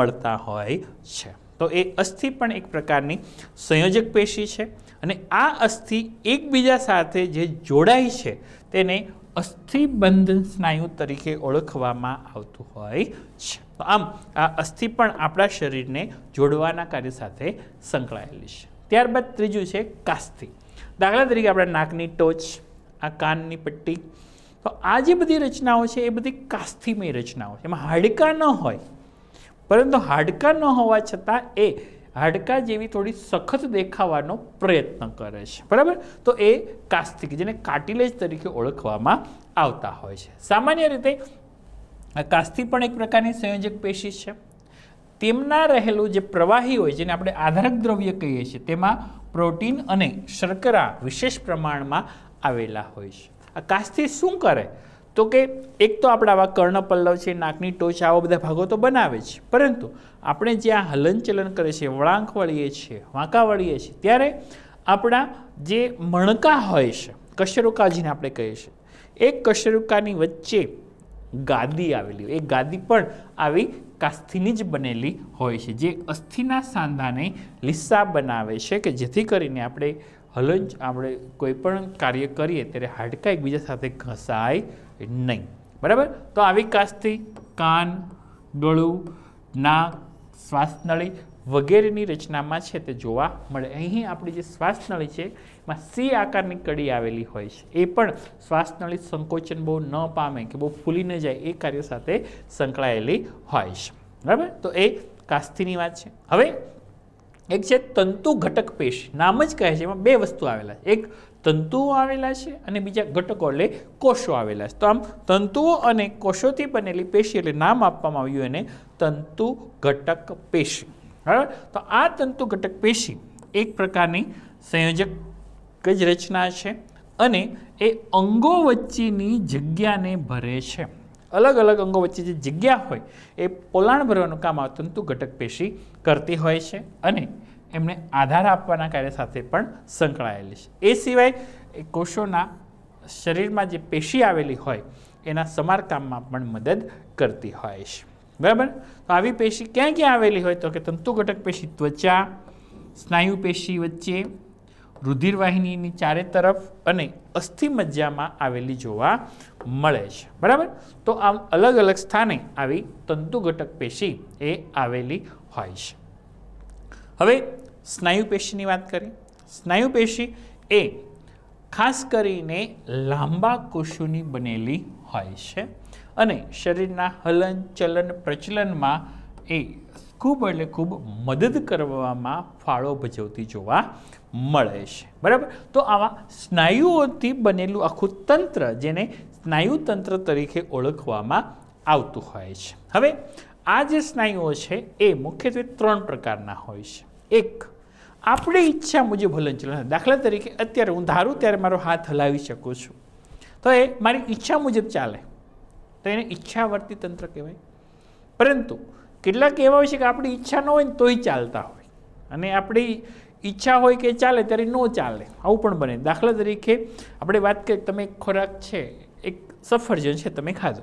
મળતા હોય છે તો એ અસ્થિ પણ એક પ્રકારની સંયોજક પેશી છે અને આ અસ્થિ એકબીજા સાથે જે જોડાય છે તેને અસ્થિબંધ સ્નાયુ તરીકે ઓળખવામાં આવતું હોય છે તો આમ આ અસ્થિ પણ આપણા શરીરને જોડવાના કાર્ય સાથે સંકળાયેલી છે ત્યારબાદ ત્રીજું છે કાસ્થિ દાખલા તરીકે આપણે નાકની ટોચ આ કાનની પટ્ટી તો આ જે બધી રચનાઓ છે એ બધી કાસ્થિમય રચનાઓ છે એમાં હાડકાં ન હોય પરંતુ હાડકાં ન હોવા છતાં એ હાડકાં જેવી થોડી સખત દેખાવાનો પ્રયત્ન કરે છે બરાબર તો એ કાસ્તિક જેને કાટીલેજ તરીકે ઓળખવામાં આવતા હોય છે સામાન્ય રીતે આ કાસ્તી પણ એક પ્રકારની સંયોજક પેશી છે તેમના રહેલું જે પ્રવાહી હોય જેને આપણે આધારક દ્રવ્ય કહીએ છીએ તેમાં પ્રોટીન અને શર્કરા વિશેષ પ્રમાણમાં આવેલા હોય છે આ કાચથી શું કરે તો કે એક તો આપણા આવા કર્ણપલ્લવ છે નાકની ટોચ આવા બધા ભાગો તો બનાવે છે પરંતુ આપણે જ્યાં હલનચલન કરીએ છીએ વળાંક વળીએ છીએ વાંકા વળીએ છીએ ત્યારે આપણા જે મણકા હોય છે કશરૂકા જેને આપણે કહીએ છીએ એ કશરુકાની વચ્ચે ગાદી આવેલી એ ગાદી પણ આવી કાસ્થિની જ બનેલી હોય છે જે અસ્થિના સાંધાને લિસ્સા બનાવે છે કે જેથી કરીને આપણે હલન આપણે કોઈપણ કાર્ય કરીએ ત્યારે હાડકાં એકબીજા સાથે ઘસાય નહીં બરાબર તો આવી કાસ્થિ કાન ગળું નાક શ્વાસનળી વગેરેની રચનામાં છે તે જોવા મળે અહીં આપણી જે શ્વાસનળી છે માં સી આકારની કડી આવેલી હોય છે એ પણ શ્વાસનળી સંકોચન બહુ ન પામે કે બહુ ફૂલી ન જાય એ કાર્ય સાથે સંકળાયેલી હોય છે બરાબર તો એ કાસ્તીની વાત છે હવે એક છે તંતુ ઘટક પેશી નામ જ કહે છે એમાં બે વસ્તુ આવેલા છે એક તંતુઓ આવેલા છે અને બીજા ઘટકો એટલે કોષો આવેલા છે તો આમ તંતુઓ અને કોષોથી બનેલી પેશી એટલે નામ આપવામાં આવ્યું એને તંતુ ઘટક પેશી બરાબર તો આ તંતુ ઘટક પેશી એક પ્રકારની સંયોજક એક જ રચના છે અને એ અંગો વચ્ચેની જગ્યાને ભરે છે અલગ અલગ અંગો વચ્ચે જે જગ્યા હોય એ પોલાણ ભરવાનું કામ આ તંતુ ઘટક પેશી કરતી હોય છે અને એમને આધાર આપવાના કાર્ય સાથે પણ સંકળાયેલી છે એ સિવાય એ કોષોના શરીરમાં જે પેશી આવેલી હોય એના સમારકામમાં પણ મદદ કરતી હોય છે બરાબર તો આવી પેશી ક્યાં ક્યાં આવેલી હોય તો કે તંતુ ઘટક પેશી ત્વચા સ્નાયુ પેશી વચ્ચે રુધિરવાહિનીની ચારે તરફ અને અસ્થિ મજ્જામાં આવેલી જોવા મળે છે બરાબર તો આમ અલગ અલગ સ્થાને આવી તંતુઘટક પેશી એ આવેલી હોય છે હવે સ્નાયુ પેશીની વાત કરીએ સ્નાયુ પેશી એ ખાસ કરીને લાંબા કોષોની બનેલી હોય છે અને શરીરના હલન ચલન પ્રચલનમાં એ ખૂબ એટલે ખૂબ મદદ કરવામાં ફાળો ભજવતી જોવા મળે છે બરાબર તો આવા સ્નાયુઓથી બનેલું આખું તંત્ર જેને સ્નાયુતંત્ર તરીકે ઓળખવામાં આવતું હોય છે હવે આ જે સ્નાયુઓ છે એ મુખ્યત્વે ત્રણ પ્રકારના હોય છે એક આપણી ઈચ્છા મુજબ હલનચલન દાખલા તરીકે અત્યારે હું ધારું ત્યારે મારો હાથ હલાવી શકું છું તો એ મારી ઈચ્છા મુજબ ચાલે તો એને ઈચ્છાવર્તી તંત્ર કહેવાય પરંતુ કેટલાક એવા હોય છે કે આપણી ઈચ્છા ન હોય ને તોય ચાલતા હોય અને આપણી ઈચ્છા હોય કે ચાલે ત્યારે ન ચાલે આવું પણ બને દાખલા તરીકે આપણે વાત કરીએ તમે ખોરાક છે એક સફરજન છે તમે ખાધો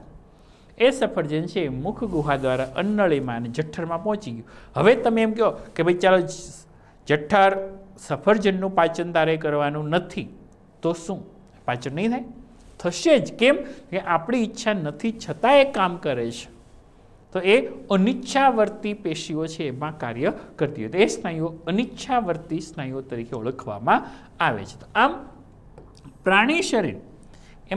એ સફરજન છે મુખ ગુહા દ્વારા અન્નળીમાં અને જઠ્ઠરમાં પહોંચી ગયું હવે તમે એમ કહો કે ભાઈ ચાલો જઠ્ઠર સફરજનનું પાચન તારે કરવાનું નથી તો શું પાચન નહીં થાય થશે જ કેમ કે આપણી ઈચ્છા નથી છતાં એ કામ કરે છે તો એ અનિચ્છાવર્તી પેશીઓ છે એમાં કાર્ય કરતી હોય તો એ સ્નાયુઓ અનિચ્છાવર્તી સ્નાયુઓ તરીકે ઓળખવામાં આવે છે તો આમ પ્રાણી શરીર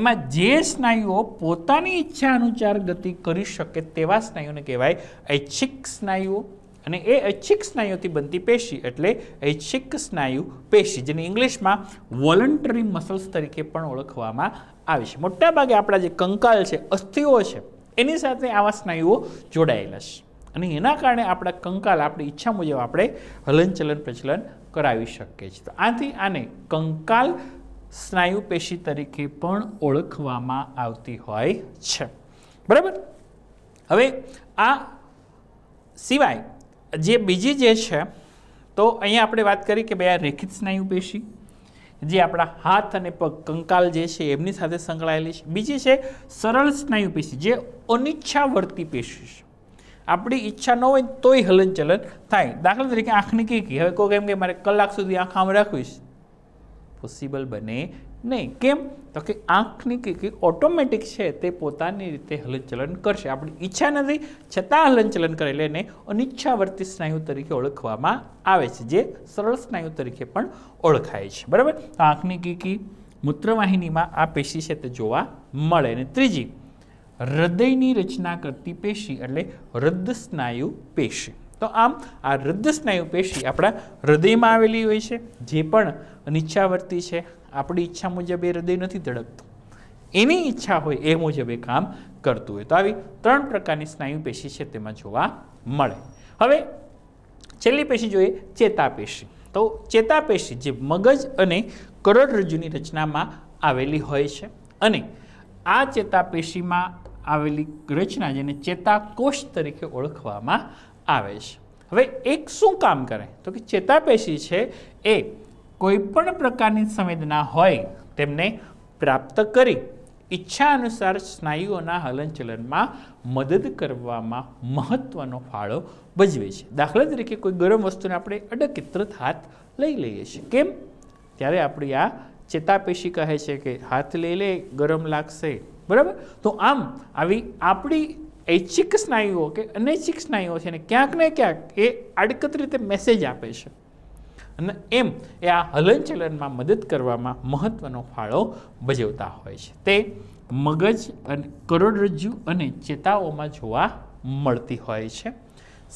એમાં જે સ્નાયુઓ પોતાની ઈચ્છા અનુસાર ગતિ કરી શકે તેવા સ્નાયુઓને કહેવાય ઐચ્છિક સ્નાયુઓ અને એ ઐચ્છિક સ્નાયુઓથી બનતી પેશી એટલે ઐચ્છિક સ્નાયુ પેશી જેને ઇંગ્લિશમાં વોલન્ટરી મસલ્સ તરીકે પણ ઓળખવામાં આવે છે મોટાભાગે આપણા જે કંકાલ છે અસ્થિઓ છે એની સાથે આવા સ્નાયુઓ જોડાયેલા છે અને એના કારણે આપણા કંકાલ આપણી ઈચ્છા મુજબ આપણે હલનચલન પ્રચલન કરાવી શકીએ છીએ તો આથી આને કંકાલ સ્નાયુ પેશી તરીકે પણ ઓળખવામાં આવતી હોય છે બરાબર હવે આ સિવાય જે બીજી જે છે તો અહીંયા આપણે વાત કરી કે ભાઈ આ રેખિત સ્નાયુ પેશી જે આપણા હાથ અને પગ કંકાલ જે છે એમની સાથે સંકળાયેલી છે બીજી છે સરળ સ્નાયુ પેશી જે અનિચ્છાવર્તી પેશી છે આપણી ઈચ્છા ન હોય તોય હલનચલન થાય દાખલા તરીકે આંખની કીકી હવે કહો કેમ કે મારે કલાક સુધી આંખ આમ રાખવીશ પોસિબલ બને નહીં કેમ તો કે આંખની કીકી ઓટોમેટિક છે તે પોતાની રીતે હલનચલન કરશે આપણી ઈચ્છા નથી છતાં હલનચલન કરે એટલે એને અનિચ્છાવર્તી સ્નાયુ તરીકે ઓળખવામાં આવે છે જે સરળ સ્નાયુ તરીકે પણ ઓળખાય છે બરાબર તો આંખની કીકી મૂત્રવાહિનીમાં આ પેશી છે તે જોવા મળે અને ત્રીજી હૃદયની રચના કરતી પેશી એટલે રદ્દ સ્નાયુ પેશી તો આમ આ રદ્દ સ્નાયુ પેશી આપણા હૃદયમાં આવેલી હોય છે જે પણ અનિચ્છાવર્તી છે આપણી ઈચ્છા મુજબ એ હૃદય નથી ધડકતું એની ઈચ્છા હોય એ મુજબ એ કામ કરતું હોય તો આવી ત્રણ પ્રકારની સ્નાયુ પેશી છે તેમાં જોવા મળે હવે છેલ્લી પેશી જોઈએ ચેતાપેશી તો ચેતાપેશી જે મગજ અને કરોડરજ્જુની રચનામાં આવેલી હોય છે અને આ ચેતાપેશીમાં આવેલી રચના જેને ચેતાકોષ તરીકે ઓળખવામાં આવે છે હવે એક શું કામ કરે તો કે ચેતાપેશી છે એ કોઈ પણ પ્રકારની સંવેદના હોય તેમને પ્રાપ્ત કરી ઈચ્છા અનુસાર સ્નાયુઓના હલનચલનમાં મદદ કરવામાં મહત્ત્વનો ફાળો ભજવે છે દાખલા તરીકે કોઈ ગરમ વસ્તુને આપણે અડકિત્રત હાથ લઈ લઈએ છીએ કેમ ત્યારે આપણી આ ચેતાપેશી કહે છે કે હાથ લઈ લે ગરમ લાગશે બરાબર તો આમ આવી આપણી ઐચ્છિક સ્નાયુઓ કે અનૈચ્છિક સ્નાયુઓ છે ને ક્યાંક ને ક્યાંક એ આડકત રીતે મેસેજ આપે છે અને એમ એ આ હલનચલનમાં મદદ કરવામાં મહત્ત્વનો ફાળો ભજવતા હોય છે તે મગજ અને કરોડરજ્જુ અને ચેતાઓમાં જોવા મળતી હોય છે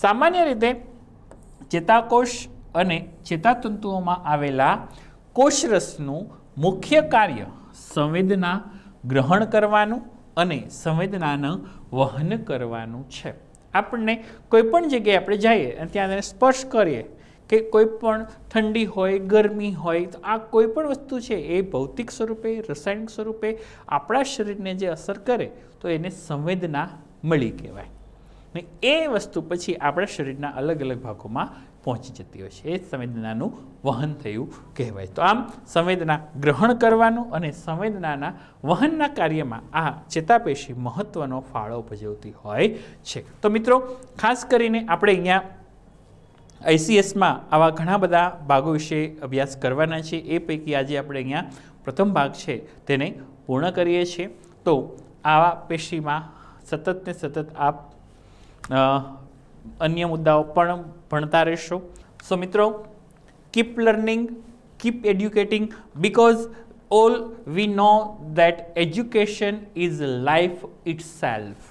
સામાન્ય રીતે ચેતાકોષ અને ચેતાતંતુઓમાં આવેલા કોષરસનું મુખ્ય કાર્ય સંવેદના ગ્રહણ કરવાનું અને સંવેદનાનું વહન કરવાનું છે આપણને કોઈપણ જગ્યાએ આપણે જઈએ અને ત્યાં સ્પર્શ કરીએ કે કોઈ પણ ઠંડી હોય ગરમી હોય તો આ કોઈ પણ વસ્તુ છે એ ભૌતિક સ્વરૂપે રસાયણિક સ્વરૂપે આપણા શરીરને જે અસર કરે તો એને સંવેદના મળી કહેવાય ને એ વસ્તુ પછી આપણા શરીરના અલગ અલગ ભાગોમાં પહોંચી જતી હોય છે એ સંવેદનાનું વહન થયું કહેવાય તો આમ સંવેદના ગ્રહણ કરવાનું અને સંવેદનાના વહનના કાર્યમાં આ ચેતાપેશી મહત્ત્વનો ફાળો ભજવતી હોય છે તો મિત્રો ખાસ કરીને આપણે અહીંયા આઈસીએસમાં આવા ઘણા બધા ભાગો વિશે અભ્યાસ કરવાના છે એ પૈકી આજે આપણે અહીંયા પ્રથમ ભાગ છે તેને પૂર્ણ કરીએ છીએ તો આવા પેશીમાં સતત ને સતત આપ અન્ય મુદ્દાઓ પણ ભણતા રહેશો સો મિત્રો keep learning keep educating because all all we know that education is life itself.